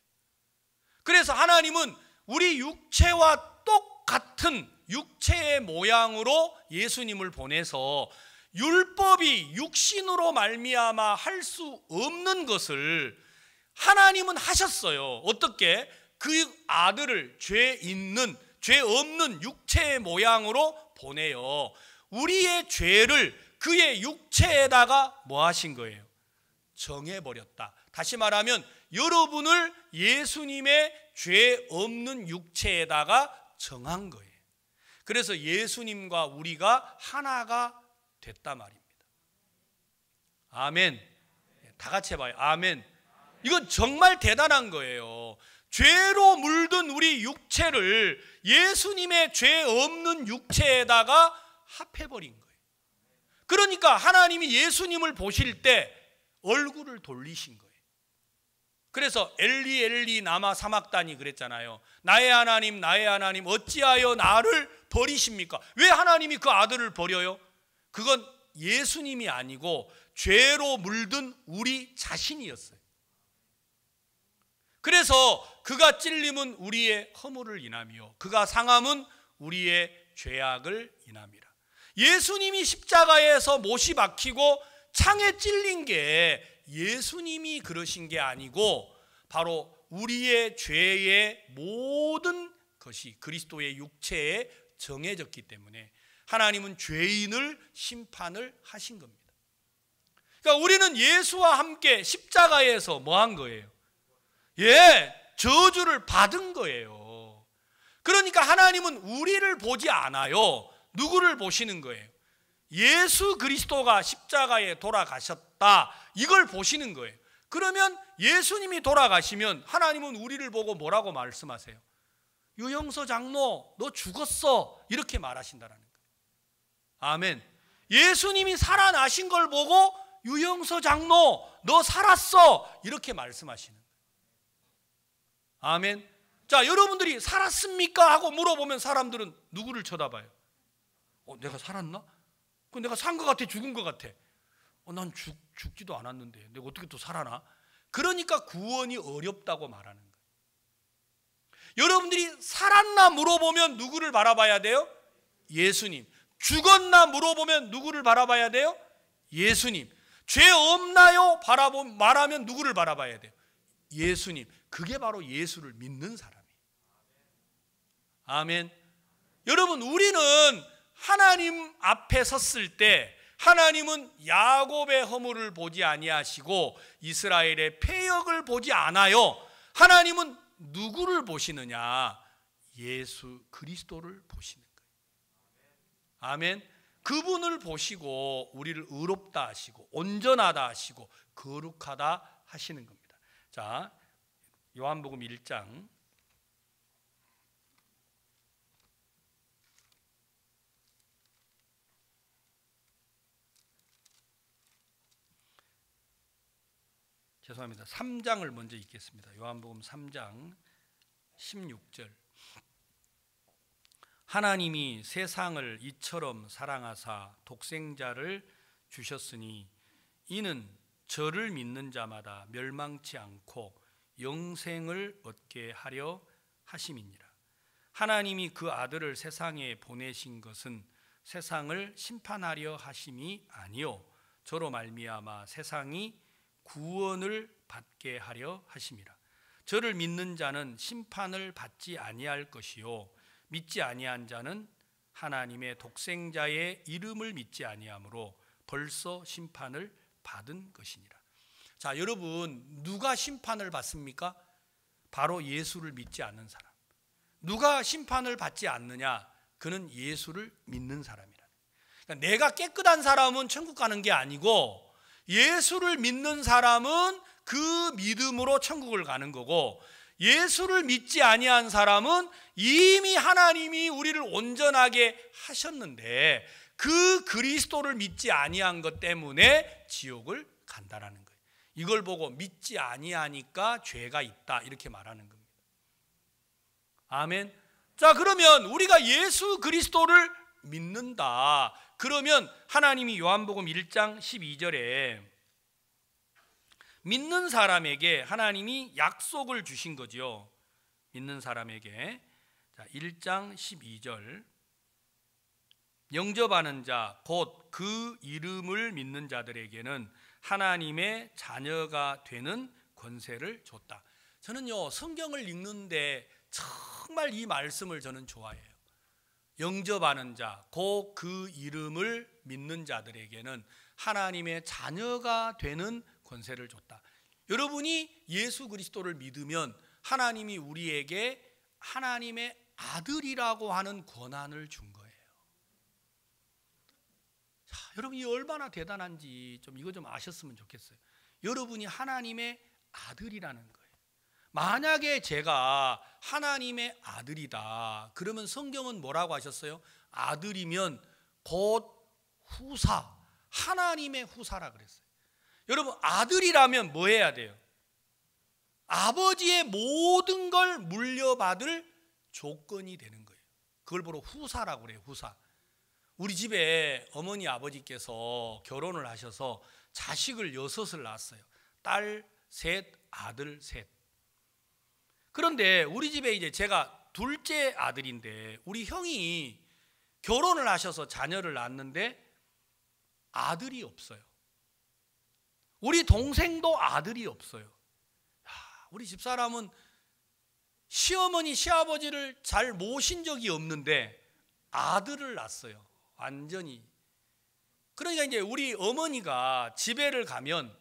그래서 하나님은 우리 육체와 똑같은 육체의 모양으로 예수님을 보내서 율법이 육신으로 말미암아 할 수 없는 것을 하나님은 하셨어요. 어떻게? 그 아들을 죄 있는, 죄 없는 육체의 모양으로 보내요. 우리의 죄를 그의 육체에다가 뭐 하신 거예요? 정해버렸다. 다시 말하면 여러분을 예수님의 죄 없는 육체에다가 정한 거예요. 그래서 예수님과 우리가 하나가 됐단 말입니다. 아멘. 다 같이 해봐요. 아멘. 이건 정말 대단한 거예요. 죄로 물든 우리 육체를 예수님의 죄 없는 육체에다가 합해버린 거예요. 그러니까 하나님이 예수님을 보실 때 얼굴을 돌리신 거예요. 그래서 엘리 엘리 남아 사막단이 그랬잖아요. 나의 하나님 나의 하나님 어찌하여 나를 버리십니까? 왜 하나님이 그 아들을 버려요? 그건 예수님이 아니고 죄로 물든 우리 자신이었어요. 그래서 그가 찔림은 우리의 허물을 인함이요 그가 상함은 우리의 죄악을 인함이라. 예수님이 십자가에서 못이 박히고 창에 찔린 게 예수님이 그러신 게 아니고 바로 우리의 죄의 모든 것이 그리스도의 육체에 정해졌기 때문에 하나님은 죄인을 심판을 하신 겁니다. 그러니까 우리는 예수와 함께 십자가에서 뭐 한 거예요? 예, 저주를 받은 거예요. 그러니까 하나님은 우리를 보지 않아요. 누구를 보시는 거예요? 예수 그리스도가 십자가에 돌아가셨다. 이걸 보시는 거예요. 그러면 예수님이 돌아가시면 하나님은 우리를 보고 뭐라고 말씀하세요? 유영서 장로, 너 죽었어. 이렇게 말하신다는 라 거예요. 아멘. 예수님이 살아나신 걸 보고 유영서 장로, 너 살았어. 이렇게 말씀하시는 거예요. 아멘. 자, 여러분들이 살았습니까? 하고 물어보면 사람들은 누구를 쳐다봐요? 어, 내가 살았나? 그 내가 산 것 같아, 죽은 것 같아. 어, 난 죽, 죽지도 않았는데 내가 어떻게 또 살아나? 그러니까 구원이 어렵다고 말하는 거예요. 여러분들이 살았나 물어보면 누구를 바라봐야 돼요? 예수님. 죽었나 물어보면 누구를 바라봐야 돼요? 예수님. 죄 없나요? 바라보 말하면 누구를 바라봐야 돼요? 예수님. 그게 바로 예수를 믿는 사람이에요. 아멘. 여러분, 우리는 하나님 앞에 섰을 때 하나님은 야곱의 허물을 보지 아니하시고 이스라엘의 폐역을 보지 않아요. 하나님은 누구를 보시느냐? 예수 그리스도를 보시는 거예요. 아멘. 그분을 보시고 우리를 의롭다 하시고 온전하다 하시고 거룩하다 하시는 겁니다. 자, 요한복음 1장 3장을 먼저 읽겠습니다. 요한복음 3장 16절. 하나님이 세상을 이처럼 사랑하사 독생자를 주셨으니 이는 저를 믿는 자마다 멸망치 않고 영생을 얻게 하려 하심이니라. 하나님이 그 아들을 세상에 보내신 것은 세상을 심판하려 하심이 아니요 저로 말미암아 세상이 구원을 받게 하려 하심이라. 저를 믿는 자는 심판을 받지 아니할 것이요 믿지 아니한 자는 하나님의 독생자의 이름을 믿지 아니하므로 벌써 심판을 받은 것이니라. 자, 여러분, 누가 심판을 받습니까? 바로 예수를 믿지 않는 사람. 누가 심판을 받지 않느냐? 그는 예수를 믿는 사람이라. 그러니까 내가 깨끗한 사람은 천국 가는 게 아니고 예수를 믿는 사람은 그 믿음으로 천국을 가는 거고 예수를 믿지 아니한 사람은 이미 하나님이 우리를 온전하게 하셨는데 그 그리스도를 믿지 아니한 것 때문에 지옥을 간다라는 거예요. 이걸 보고 믿지 아니하니까 죄가 있다 이렇게 말하는 겁니다. 아멘. 자, 그러면 우리가 예수 그리스도를 믿는다. 그러면 하나님이 요한복음 1장 12절에 믿는 사람에게 하나님이 약속을 주신 거지 믿는 사람에게 자, 1장 12절 영접하는 자 곧 그 이름을 믿는 자들에게는 하나님의 자녀가 되는 권세를 줬다. 저는요 성경을 읽는데 정말 이 말씀을 저는 좋아해요. 영접하는 자, 곧 그 이름을 믿는 자들에게는 하나님의 자녀가 되는 권세를 줬다. 여러분이 예수 그리스도를 믿으면 하나님이 우리에게 하나님의 아들이라고 하는 권한을 준 거예요. 여러분 이 얼마나 대단한지 좀 이거 좀 아셨으면 좋겠어요. 여러분이 하나님의 아들이라는 거예요. 만약에 제가 하나님의 아들이다. 그러면 성경은 뭐라고 하셨어요? 아들이면 곧 후사, 하나님의 후사라 그랬어요. 여러분, 아들이라면 뭐 해야 돼요? 아버지의 모든 걸 물려받을 조건이 되는 거예요. 그걸 바로 후사라고 그래요, 후사. 우리 집에 어머니 아버지께서 결혼을 하셔서 자식을 여섯을 낳았어요. 딸 셋, 아들 셋. 그런데 우리 집에 이제 제가 둘째 아들인데 우리 형이 결혼을 하셔서 자녀를 낳았는데 아들이 없어요. 우리 동생도 아들이 없어요. 우리 집사람은 시어머니, 시아버지를 잘 모신 적이 없는데 아들을 낳았어요. 완전히. 그러니까 이제 우리 어머니가 집에를 가면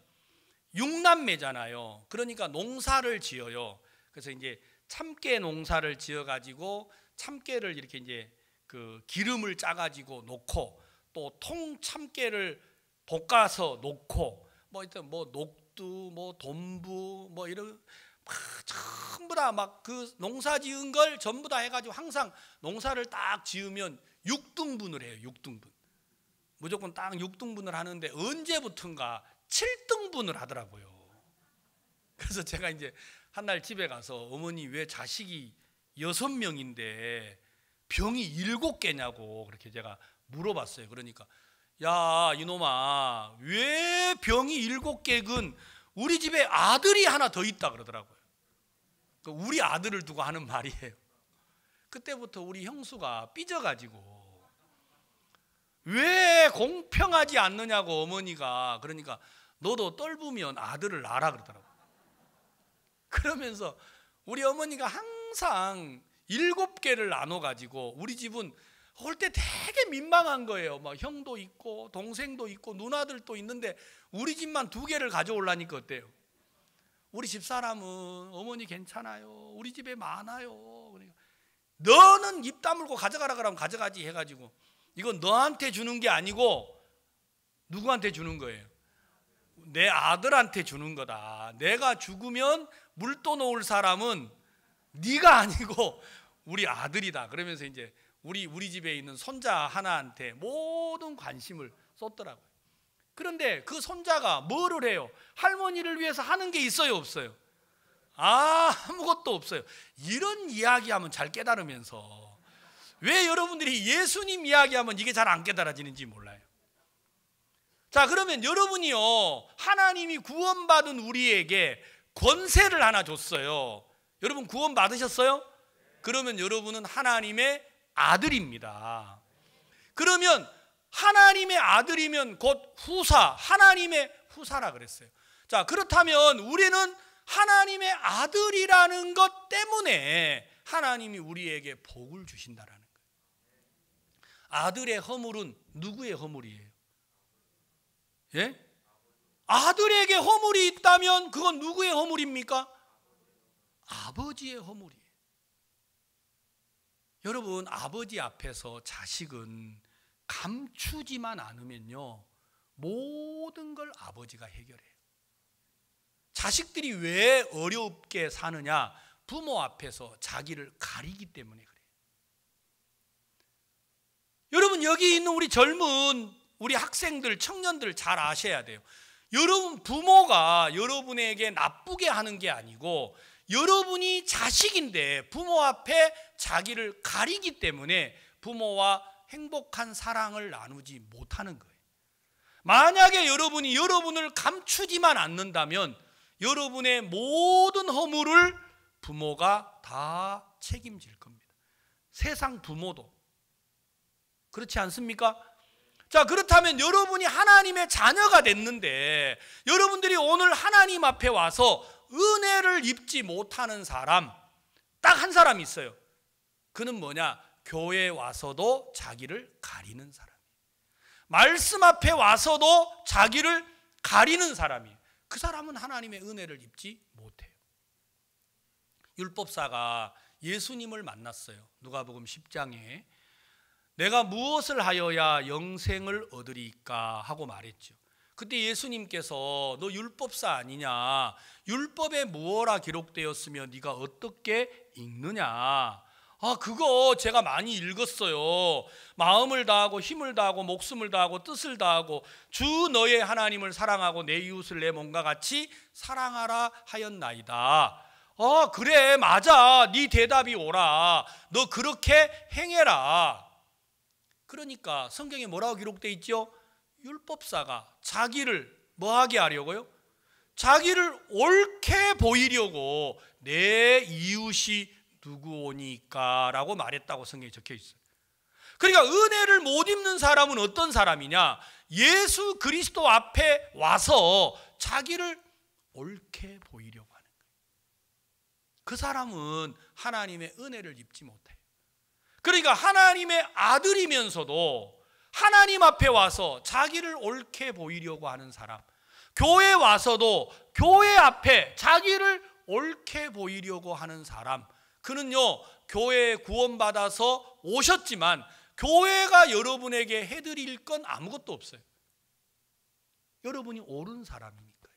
육남매잖아요. 그러니까 농사를 지어요. 그래서 이제 참깨 농사를 지어 가지고 참깨를 이렇게 이제 그 기름을 짜 가지고 놓고 또 통 참깨를 볶아서 놓고 뭐 일단 뭐 녹두 뭐 돈부 뭐 이런 막 전부 다 막 그 농사 지은 걸 전부 다 해가지고 항상 농사를 딱 지으면 6등분을 해요. 6등분. 무조건 딱 6등분을 하는데 언제부턴가 7등분을 하더라고요. 그래서 제가 이제 한날 집에 가서 어머니 왜 자식이 6 명인데 병이 7 개냐고 그렇게 제가 물어봤어요. 그러니까 야 이놈아 왜 병이 7 개근 우리 집에 아들이 하나 더 있다 그러더라고요. 그러니까 우리 아들을 두고 하는 말이에요. 그때부터 우리 형수가 삐져가지고 왜 공평하지 않느냐고 어머니가 그러니까 너도 떨으면 아들을 낳아 그러더라고. 그러면서 우리 어머니가 항상 일곱 개를 나눠 가지고 우리 집은 올때 되게 민망한 거예요. 막 뭐 형도 있고 동생도 있고 누나들도 있는데 우리 집만 두 개를 가져올라니까 어때요? 우리 집 사람은 어머니 괜찮아요. 우리 집에 많아요. 그러니까 너는 입 다물고 가져가라 그러면 가져가지 해가지고 이건 너한테 주는 게 아니고 누구한테 주는 거예요? 내 아들한테 주는 거다. 내가 죽으면 물떠 놓을 사람은 네가 아니고 [LAUGHS] 우리 아들이다. 그러면서 이제 우리 우리 집에 있는 손자 하나한테 모든 관심을 쏟더라고요. 그런데 그 손자가 뭐를 해요? 할머니를 위해서 하는 게 있어요, 없어요? 아, 아무것도 없어요. 이런 이야기하면 잘 깨달으면서 왜 여러분들이 예수님 이야기하면 이게 잘 안 깨달아지는지 몰라요. 자, 그러면 여러분이요. 하나님이 구원받은 우리에게 권세를 하나 줬어요. 여러분 구원받으셨어요? 그러면 여러분은 하나님의 아들입니다. 그러면 하나님의 아들이면 곧 후사, 하나님의 후사라 그랬어요. 자, 그렇다면 우리는 하나님의 아들이라는 것 때문에 하나님이 우리에게 복을 주신다라는 아들의 허물은 누구의 허물이에요? 예? 아들에게 허물이 있다면 그건 누구의 허물입니까? 아버지의 허물이에요. 여러분, 아버지 앞에서 자식은 감추지만 않으면요. 모든 걸 아버지가 해결해요. 자식들이 왜 어렵게 사느냐? 부모 앞에서 자기를 가리기 때문에 여러분 여기 있는 우리 젊은 우리 학생들 청년들 잘 아셔야 돼요. 여러분 부모가 여러분에게 나쁘게 하는 게 아니고 여러분이 자식인데 부모 앞에 자기를 가리기 때문에 부모와 행복한 사랑을 나누지 못하는 거예요. 만약에 여러분이 여러분을 감추지만 않는다면 여러분의 모든 허물을 부모가 다 책임질 겁니다. 세상 부모도 그렇지 않습니까? 자, 그렇다면 여러분이 하나님의 자녀가 됐는데 여러분들이 오늘 하나님 앞에 와서 은혜를 입지 못하는 사람 딱 한 사람이 있어요. 그는 뭐냐? 교회에 와서도 자기를 가리는 사람. 말씀 앞에 와서도 자기를 가리는 사람이. 그 사람은 하나님의 은혜를 입지 못해요. 율법사가 예수님을 만났어요. 누가복음 10장에 내가 무엇을 하여야 영생을 얻으리까 하고 말했죠. 그때 예수님께서 너 율법사 아니냐? 율법에 무엇라 기록되었으며 네가 어떻게 읽느냐? 아, 그거 제가 많이 읽었어요. 마음을 다하고 힘을 다하고 목숨을 다하고 뜻을 다하고 주 너의 하나님을 사랑하고 내 이웃을 내 몸과 같이 사랑하라 하였나이다. 아, 그래. 맞아. 네 대답이 오라. 너 그렇게 행해라. 그러니까 성경에 뭐라고 기록되어 있죠? 율법사가 자기를 뭐하게 하려고요? 자기를 옳게 보이려고 내 이웃이 누구오니까라고 말했다고 성경에 적혀 있어요. 그러니까 은혜를 못 입는 사람은 어떤 사람이냐? 예수 그리스도 앞에 와서 자기를 옳게 보이려고 하는 거예요. 그 사람은 하나님의 은혜를 입지 못해. 그러니까 하나님의 아들이면서도 하나님 앞에 와서 자기를 옳게 보이려고 하는 사람. 교회 와서도 교회 앞에 자기를 옳게 보이려고 하는 사람. 그는요, 교회에 구원받아서 오셨지만 교회가 여러분에게 해드릴 건 아무것도 없어요. 여러분이 옳은 사람이니까요.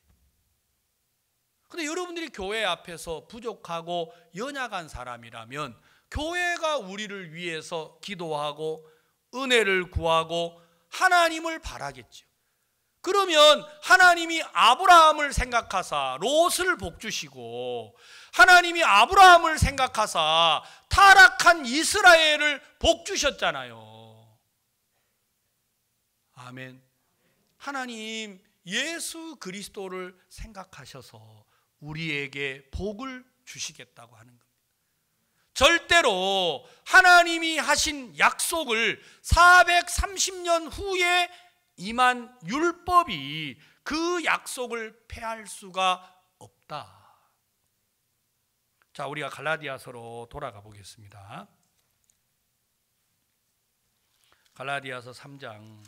근데 여러분들이 교회 앞에서 부족하고 연약한 사람이라면 교회가 우리를 위해서 기도하고 은혜를 구하고 하나님을 바라겠죠. 그러면 하나님이 아브라함을 생각하사 롯을 복주시고 하나님이 아브라함을 생각하사 타락한 이스라엘을 복주셨잖아요. 아멘. 하나님 예수 그리스도를 생각하셔서 우리에게 복을 주시겠다고 하는 거요 절대로 하나님이 하신 약속을 430년 후에 임한 율법이 그 약속을 폐할 수가 없다. 자, 우리가 갈라디아서로 돌아가 보겠습니다. 갈라디아서 3장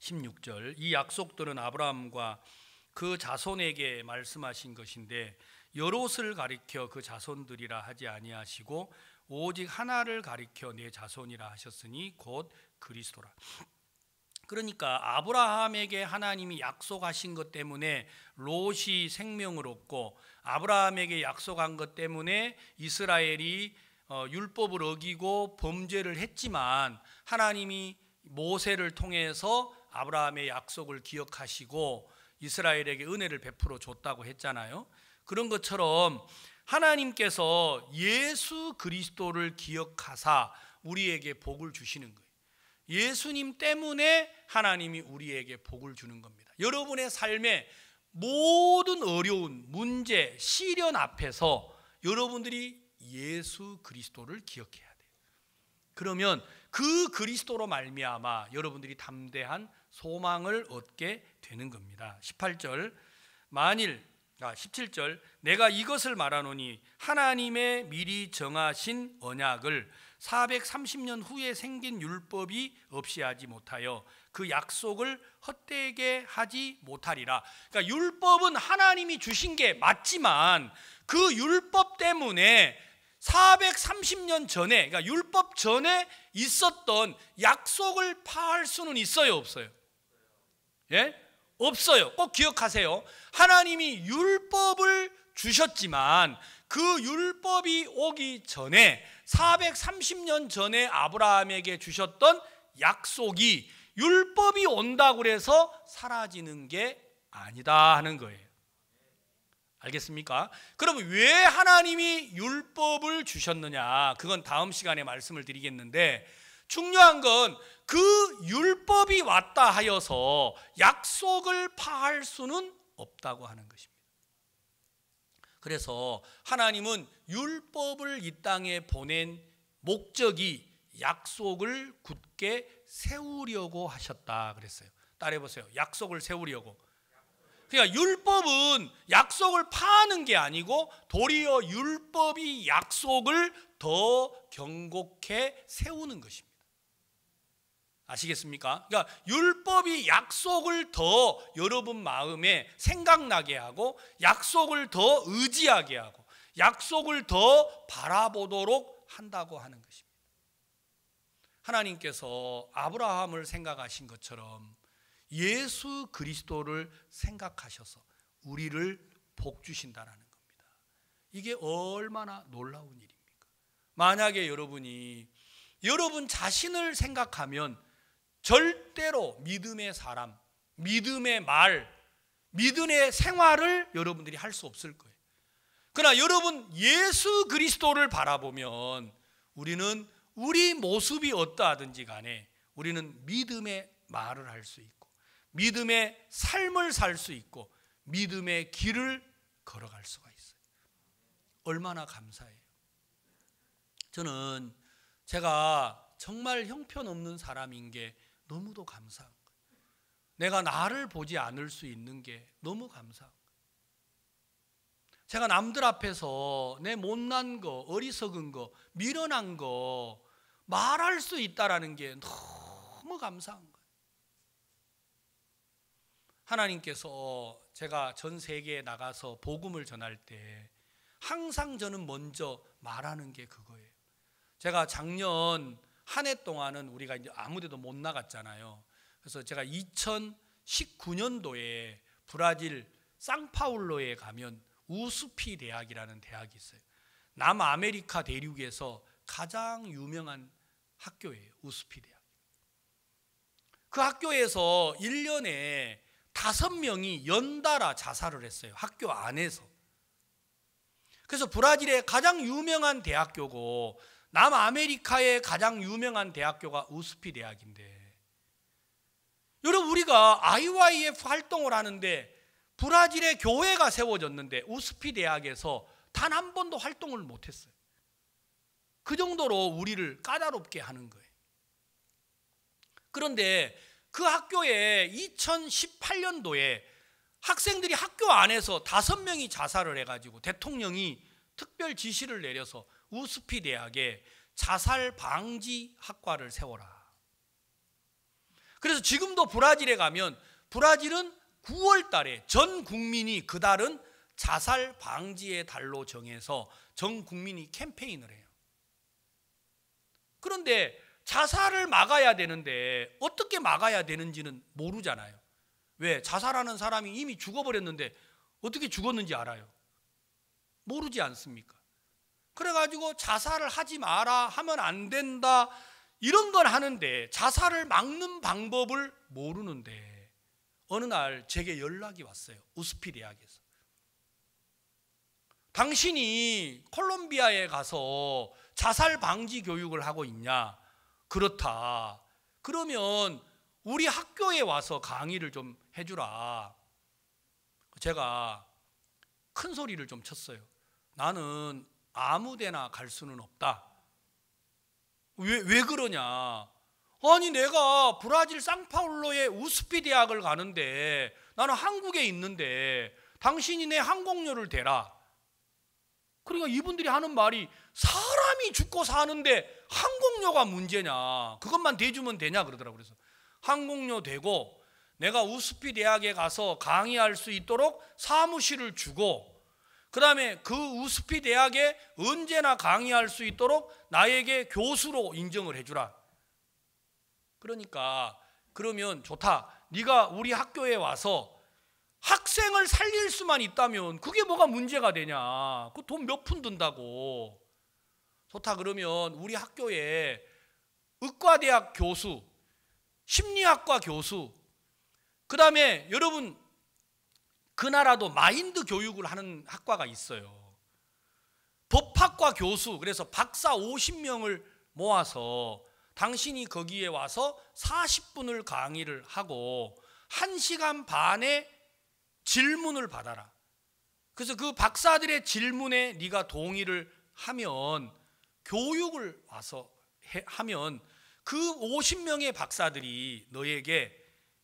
16절 이 약속들은 아브라함과 그 자손에게 말씀하신 것인데 여롯을 가리켜 그 자손들이라 하지 아니하시고 오직 하나를 가리켜 내 자손이라 하셨으니 곧 그리스도라. 그러니까 아브라함에게 하나님이 약속하신 것 때문에 롯이 생명을 얻고 아브라함에게 약속한 것 때문에 이스라엘이 어, 율법을 어기고 범죄를 했지만 하나님이 모세를 통해서 아브라함의 약속을 기억하시고 이스라엘에게 은혜를 베풀어 줬다고 했잖아요. 그런 것처럼 하나님께서 예수 그리스도를 기억하사 우리에게 복을 주시는 거예요. 예수님 때문에 하나님이 우리에게 복을 주는 겁니다. 여러분의 삶에 모든 어려운 문제, 시련 앞에서 여러분들이 예수 그리스도를 기억해야 돼요. 그러면 그 그리스도로 말미암아 여러분들이 담대한 소망을 얻게 되는 겁니다. 18절 만일 아 17절 내가 이것을 말하노니 하나님의 미리 정하신 언약을 430년 후에 생긴 율법이 없이 하지 못하여 그 약속을 헛되게 하지 못하리라. 그러니까 율법은 하나님이 주신 게 맞지만 그 율법 때문에 430년 전에 그러니까 율법 전에 있었던 약속을 파할 수는 있어요, 없어요? 예? 없어요. 꼭 기억하세요. 하나님이 율법을 주셨지만 그 율법이 오기 전에 430년 전에 아브라함에게 주셨던 약속이 율법이 온다고 그서 사라지는 게 아니다 하는 거예요. 알겠습니까? 그러왜 하나님이 율법을 주셨느냐? 그건 다음 시간에 말씀을 드리겠는데 중요한 건그 율법이 왔다 하여서 약속을 파할 수는 없다고 하는 것입니다. 그래서 하나님은 율법을 이 땅에 보낸 목적이 약속을 굳게 세우려고 하셨다 그랬어요. 따라해 보세요. 약속을 세우려고. 그러니까 율법은 약속을 파는 게 아니고 도리어 율법이 약속을 더 경고케 세우는 것입니다. 아시겠습니까? 그러니까 율법이 약속을 더 여러분 마음에 생각나게 하고 약속을 더 의지하게 하고 약속을 더 바라보도록 한다고 하는 것입니다. 하나님께서 아브라함을 생각하신 것처럼 예수 그리스도를 생각하셔서 우리를 복 주신다라는 겁니다. 이게 얼마나 놀라운 일입니까? 만약에 여러분이 여러분 자신을 생각하면 절대로 믿음의 사람, 믿음의 말, 믿음의 생활을 여러분들이 할 수 없을 거예요. 그러나 여러분 예수 그리스도를 바라보면 우리는 우리 모습이 어떠하든지 간에 우리는 믿음의 말을 할 수 있고 믿음의 삶을 살 수 있고 믿음의 길을 걸어갈 수가 있어요. 얼마나 감사해요. 저는 제가 정말 형편없는 사람인 게 너무도 감사한 거예요. 내가 나를 보지 않을 수 있는 게 너무 감사한 거예요. 제가 남들 앞에서 내 못난 거, 어리석은 거, 미련한 거 말할 수 있다라는 게 너무 감사한 거예요. 하나님께서 제가 전 세계에 나가서 복음을 전할 때 항상 저는 먼저 말하는 게 그거예요. 제가 작년 한해 동안은 우리가 이제 아무데도 못 나갔잖아요. 그래서 제가 2019년도에 브라질 상파울로에 가면 우스피 대학이라는 대학이 있어요. 남아메리카 대륙에서 가장 유명한 학교예요. 우스피 대학. 그 학교에서 1년에 다섯 명이 연달아 자살을 했어요. 학교 안에서. 그래서 브라질의 가장 유명한 대학교고 남아메리카의 가장 유명한 대학교가 우스피 대학인데 여러분 우리가 IYF 활동을 하는데 브라질의 교회가 세워졌는데 우스피 대학에서 단 한 번도 활동을 못했어요. 그 정도로 우리를 까다롭게 하는 거예요. 그런데 그 학교에 2018년도에 학생들이 학교 안에서 다섯 명이 자살을 해가지고 대통령이 특별 지시를 내려서 우스피 대학에 자살 방지 학과를 세워라. 그래서 지금도 브라질에 가면 브라질은 9월 달에 전 국민이 그 달은 자살 방지의 달로 정해서 전 국민이 캠페인을 해요. 그런데 자살을 막아야 되는데 어떻게 막아야 되는지는 모르잖아요. 왜? 자살하는 사람이 이미 죽어버렸는데 어떻게 죽었는지 알아요? 모르지 않습니까? 그래가지고 자살을 하지 마라 하면 안 된다 이런 건 하는데 자살을 막는 방법을 모르는데 어느 날 제게 연락이 왔어요 우스피 대학에서 당신이 콜롬비아에 가서 자살 방지 교육을 하고 있냐 그렇다 그러면 우리 학교에 와서 강의를 좀 해주라 제가 큰 소리를 좀 쳤어요 나는 아무데나 갈 수는 없다. 왜, 왜 그러냐? 아니 내가 브라질 상파울로의 우스피 대학을 가는데 나는 한국에 있는데 당신이 내 항공료를 대라. 그러니까 이분들이 하는 말이 사람이 죽고 사는데 항공료가 문제냐. 그것만 대주면 되냐 그러더라고 그래서 항공료 되고 내가 우스피 대학에 가서 강의할 수 있도록 사무실을 주고 그 다음에 그 우스피 대학에 언제나 강의할 수 있도록 나에게 교수로 인정을 해주라. 그러니까 그러면 좋다. 네가 우리 학교에 와서 학생을 살릴 수만 있다면 그게 뭐가 문제가 되냐. 그 돈 몇 푼 든다고. 좋다 그러면 우리 학교에 의과대학 교수, 심리학과 교수, 그 다음에 여러분 그 나라도 마인드 교육을 하는 학과가 있어요. 법학과 교수 그래서 박사 50명을 모아서 당신이 거기에 와서 40분을 강의를 하고 1시간 반에 질문을 받아라. 그래서 그 박사들의 질문에 네가 동의를 하면 교육을 와서 해, 하면 그 50명의 박사들이 너에게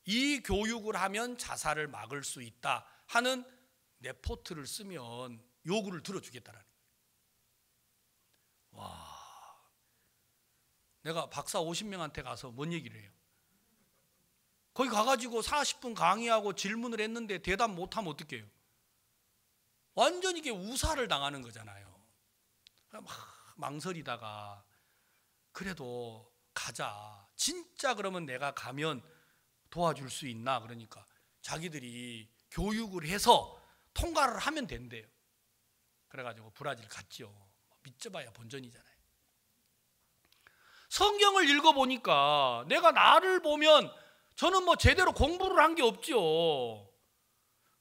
이 교육을 하면 자살을 막을 수 있다. 하는 내 포트를 쓰면 요구를 들어주겠다라는 와. 내가 박사 50명한테 가서 뭔 얘기를 해요? 거기 가가지고 40분 강의하고 질문을 했는데 대답 못하면 어떡해요? 완전 이게 우사를 당하는 거잖아요. 막 망설이다가 그래도 가자. 진짜 그러면 내가 가면 도와줄 수 있나? 그러니까 자기들이 교육을 해서 통과를 하면 된대요. 그래가지고 브라질 갔죠. 믿져봐야 본전이잖아요. 성경을 읽어보니까 내가 나를 보면 저는 뭐 제대로 공부를 한 게 없죠.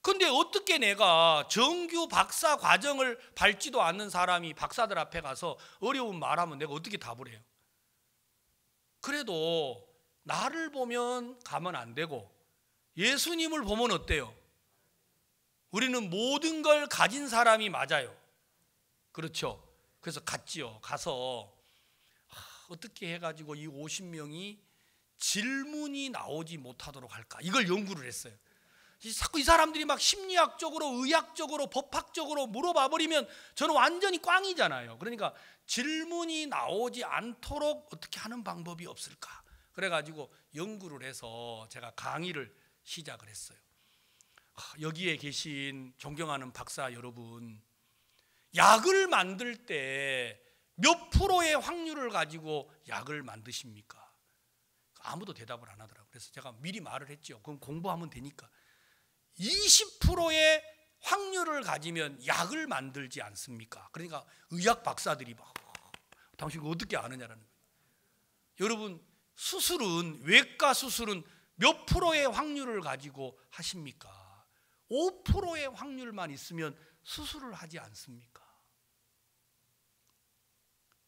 근데 어떻게 내가 정규 박사 과정을 밟지도 않는 사람이 박사들 앞에 가서 어려운 말하면 내가 어떻게 답을 해요? 그래도 나를 보면 가면 안 되고 예수님을 보면 어때요? 우리는 모든 걸 가진 사람이 맞아요. 그렇죠. 그래서 갔지요. 가서 어떻게 해가지고 이 50명이 질문이 나오지 못하도록 할까? 이걸 연구를 했어요. 자꾸 이 사람들이 막 심리학적으로, 의학적으로, 법학적으로 물어봐 버리면 저는 완전히 꽝이잖아요. 그러니까 질문이 나오지 않도록 어떻게 하는 방법이 없을까? 그래가지고 연구를 해서 제가 강의를 시작을 했어요. 여기에 계신 존경하는 박사 여러분, 약을 만들 때 몇 프로의 확률을 가지고 약을 만드십니까? 아무도 대답을 안 하더라고요. 그래서 제가 미리 말을 했죠. 그럼 공부하면 되니까. 20%의 확률을 가지면 약을 만들지 않습니까? 그러니까 의학 박사들이 막 당신 그 어떻게 아느냐라는 거예요. 여러분 수술은 외과 수술은 몇 프로의 확률을 가지고 하십니까? 5%의 확률만 있으면 수술을 하지 않습니까?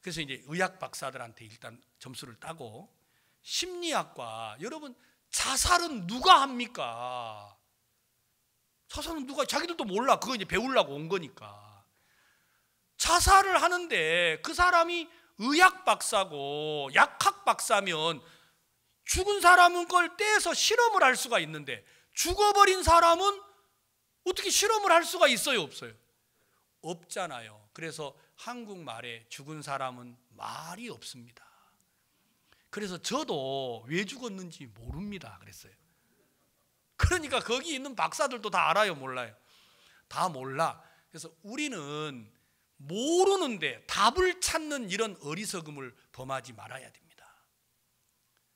그래서 이제 의학 박사들한테 일단 점수를 따고 심리학과 여러분 자살은 누가 합니까? 자살은 누가 자기들도 몰라 그거 이제 배우려고 온 거니까 자살을 하는데 그 사람이 의학 박사고 약학 박사면 죽은 사람은 걸 떼서 실험을 할 수가 있는데 죽어버린 사람은 어떻게 실험을 할 수가 있어요, 없어요? 없잖아요. 그래서 한국말에 죽은 사람은 말이 없습니다. 그래서 저도 왜 죽었는지 모릅니다. 그랬어요. 그러니까 거기 있는 박사들도 다 알아요, 몰라요? 다 몰라. 그래서 우리는 모르는데 답을 찾는 이런 어리석음을 범하지 말아야 됩니다.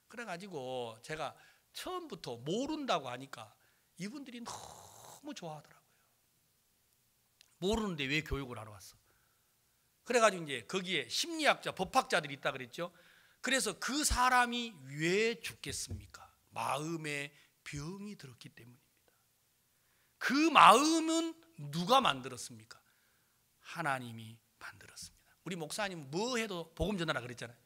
그래가지고 제가 처음부터 모른다고 하니까 이분들이 너무 너무 좋아하더라고요. 모르는데 왜 교육을 하러 왔어? 그래가지고 이제 거기에 심리학자, 법학자들이 있다 그랬죠. 그래서 그 사람이 왜 죽겠습니까? 마음에 병이 들었기 때문입니다. 그 마음은 누가 만들었습니까? 하나님이 만들었습니다. 우리 목사님 뭐 해도 복음 전하라 그랬잖아요.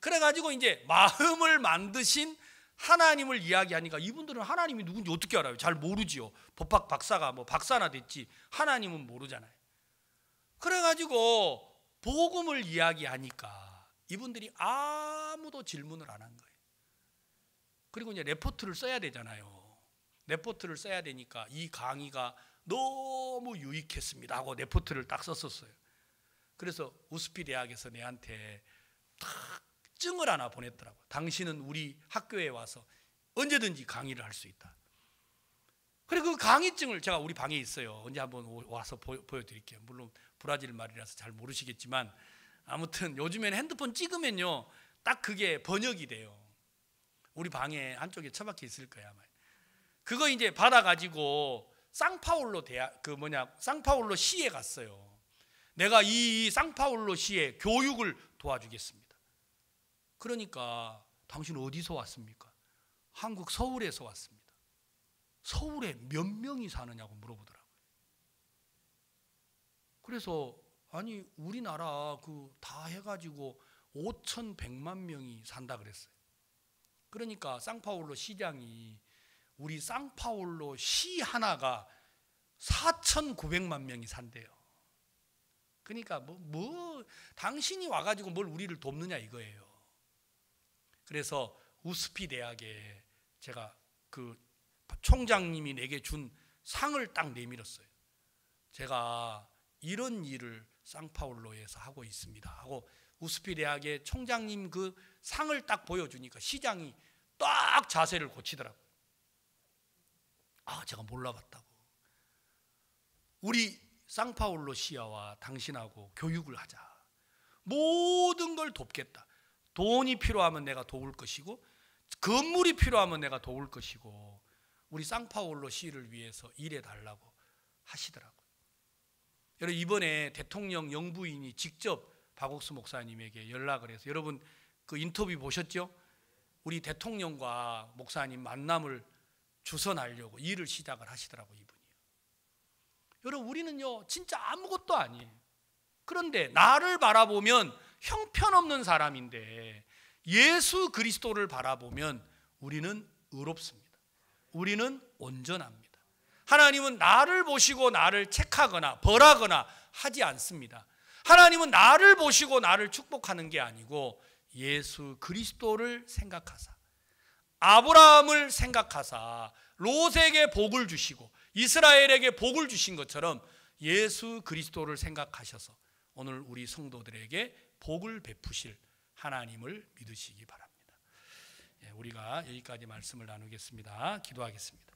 그래가지고 이제 마음을 만드신 하나님을 이야기하니까 이분들은 하나님이 누군지 어떻게 알아요? 잘 모르지요. 법학 박사가 뭐 박사나 됐지 하나님은 모르잖아요. 그래가지고 복음을 이야기하니까 이분들이 아무도 질문을 안 한 거예요. 그리고 이제 레포트를 써야 되잖아요. 레포트를 써야 되니까 이 강의가 너무 유익했습니다 하고 레포트를 딱 썼었어요. 그래서 우스피 대학에서 내한테 탁 답증을 하나 보냈더라고. 당신은 우리 학교에 와서 언제든지 강의를 할 수 있다. 그리고 그 강의증을 제가 우리 방에 있어요. 언제 한번 와서 보여 드릴게요. 물론 브라질 말이라서 잘 모르시겠지만 아무튼 요즘에는 핸드폰 찍으면요. 딱 그게 번역이 돼요. 우리 방에 한쪽에 처박혀 있을 거야, 아마. 그거 이제 받아 가지고 쌍파울로 대학 그 뭐냐? 쌍파울로 시에 갔어요. 내가 이 쌍파울로 시에 교육을 도와주겠습니다. 그러니까 당신 어디서 왔습니까? 한국 서울에서 왔습니다. 서울에 몇 명이 사느냐고 물어보더라고요. 그래서 아니 우리나라 그 다 해가지고 5,100만 명이 산다 그랬어요. 그러니까 상파울로 시장이 우리 상파울로 시 하나가 4,900만 명이 산대요. 그러니까 뭐, 뭐 당신이 와가지고 뭘 우리를 돕느냐 이거예요. 그래서 우스피 대학에 제가 그 총장님이 내게 준 상을 딱 내밀었어요. 제가 이런 일을 쌍파울로에서 하고 있습니다. 하고 우스피 대학의 총장님 그 상을 딱 보여주니까 시장이 딱 자세를 고치더라고. 아, 제가 몰라봤다고. 우리 쌍파울로 시아와 당신하고 교육을 하자. 모든 걸 돕겠다. 돈이 필요하면 내가 도울 것이고 건물이 필요하면 내가 도울 것이고 우리 쌍파울로 시를 위해서 일해 달라고 하시더라고요. 여러분 이번에 대통령 영부인이 직접 박옥수 목사님에게 연락을 해서 여러분 그 인터뷰 보셨죠? 우리 대통령과 목사님 만남을 주선하려고 일을 시작을 하시더라고 이분이요. 여러분 우리는요 진짜 아무것도 아니에요. 그런데 나를 바라보면 형편없는 사람인데 예수 그리스도를 바라보면 우리는 의롭습니다. 우리는 온전합니다. 하나님은 나를 보시고 나를 책하거나 벌하거나 하지 않습니다. 하나님은 나를 보시고 나를 축복하는 게 아니고 예수 그리스도를 생각하사 아브라함을 생각하사 롯에게 복을 주시고 이스라엘에게 복을 주신 것처럼 예수 그리스도를 생각하셔서 오늘 우리 성도들에게 복을 베푸실 하나님을 믿으시기 바랍니다. 예, 우리가 여기까지 말씀을 나누겠습니다. 기도하겠습니다.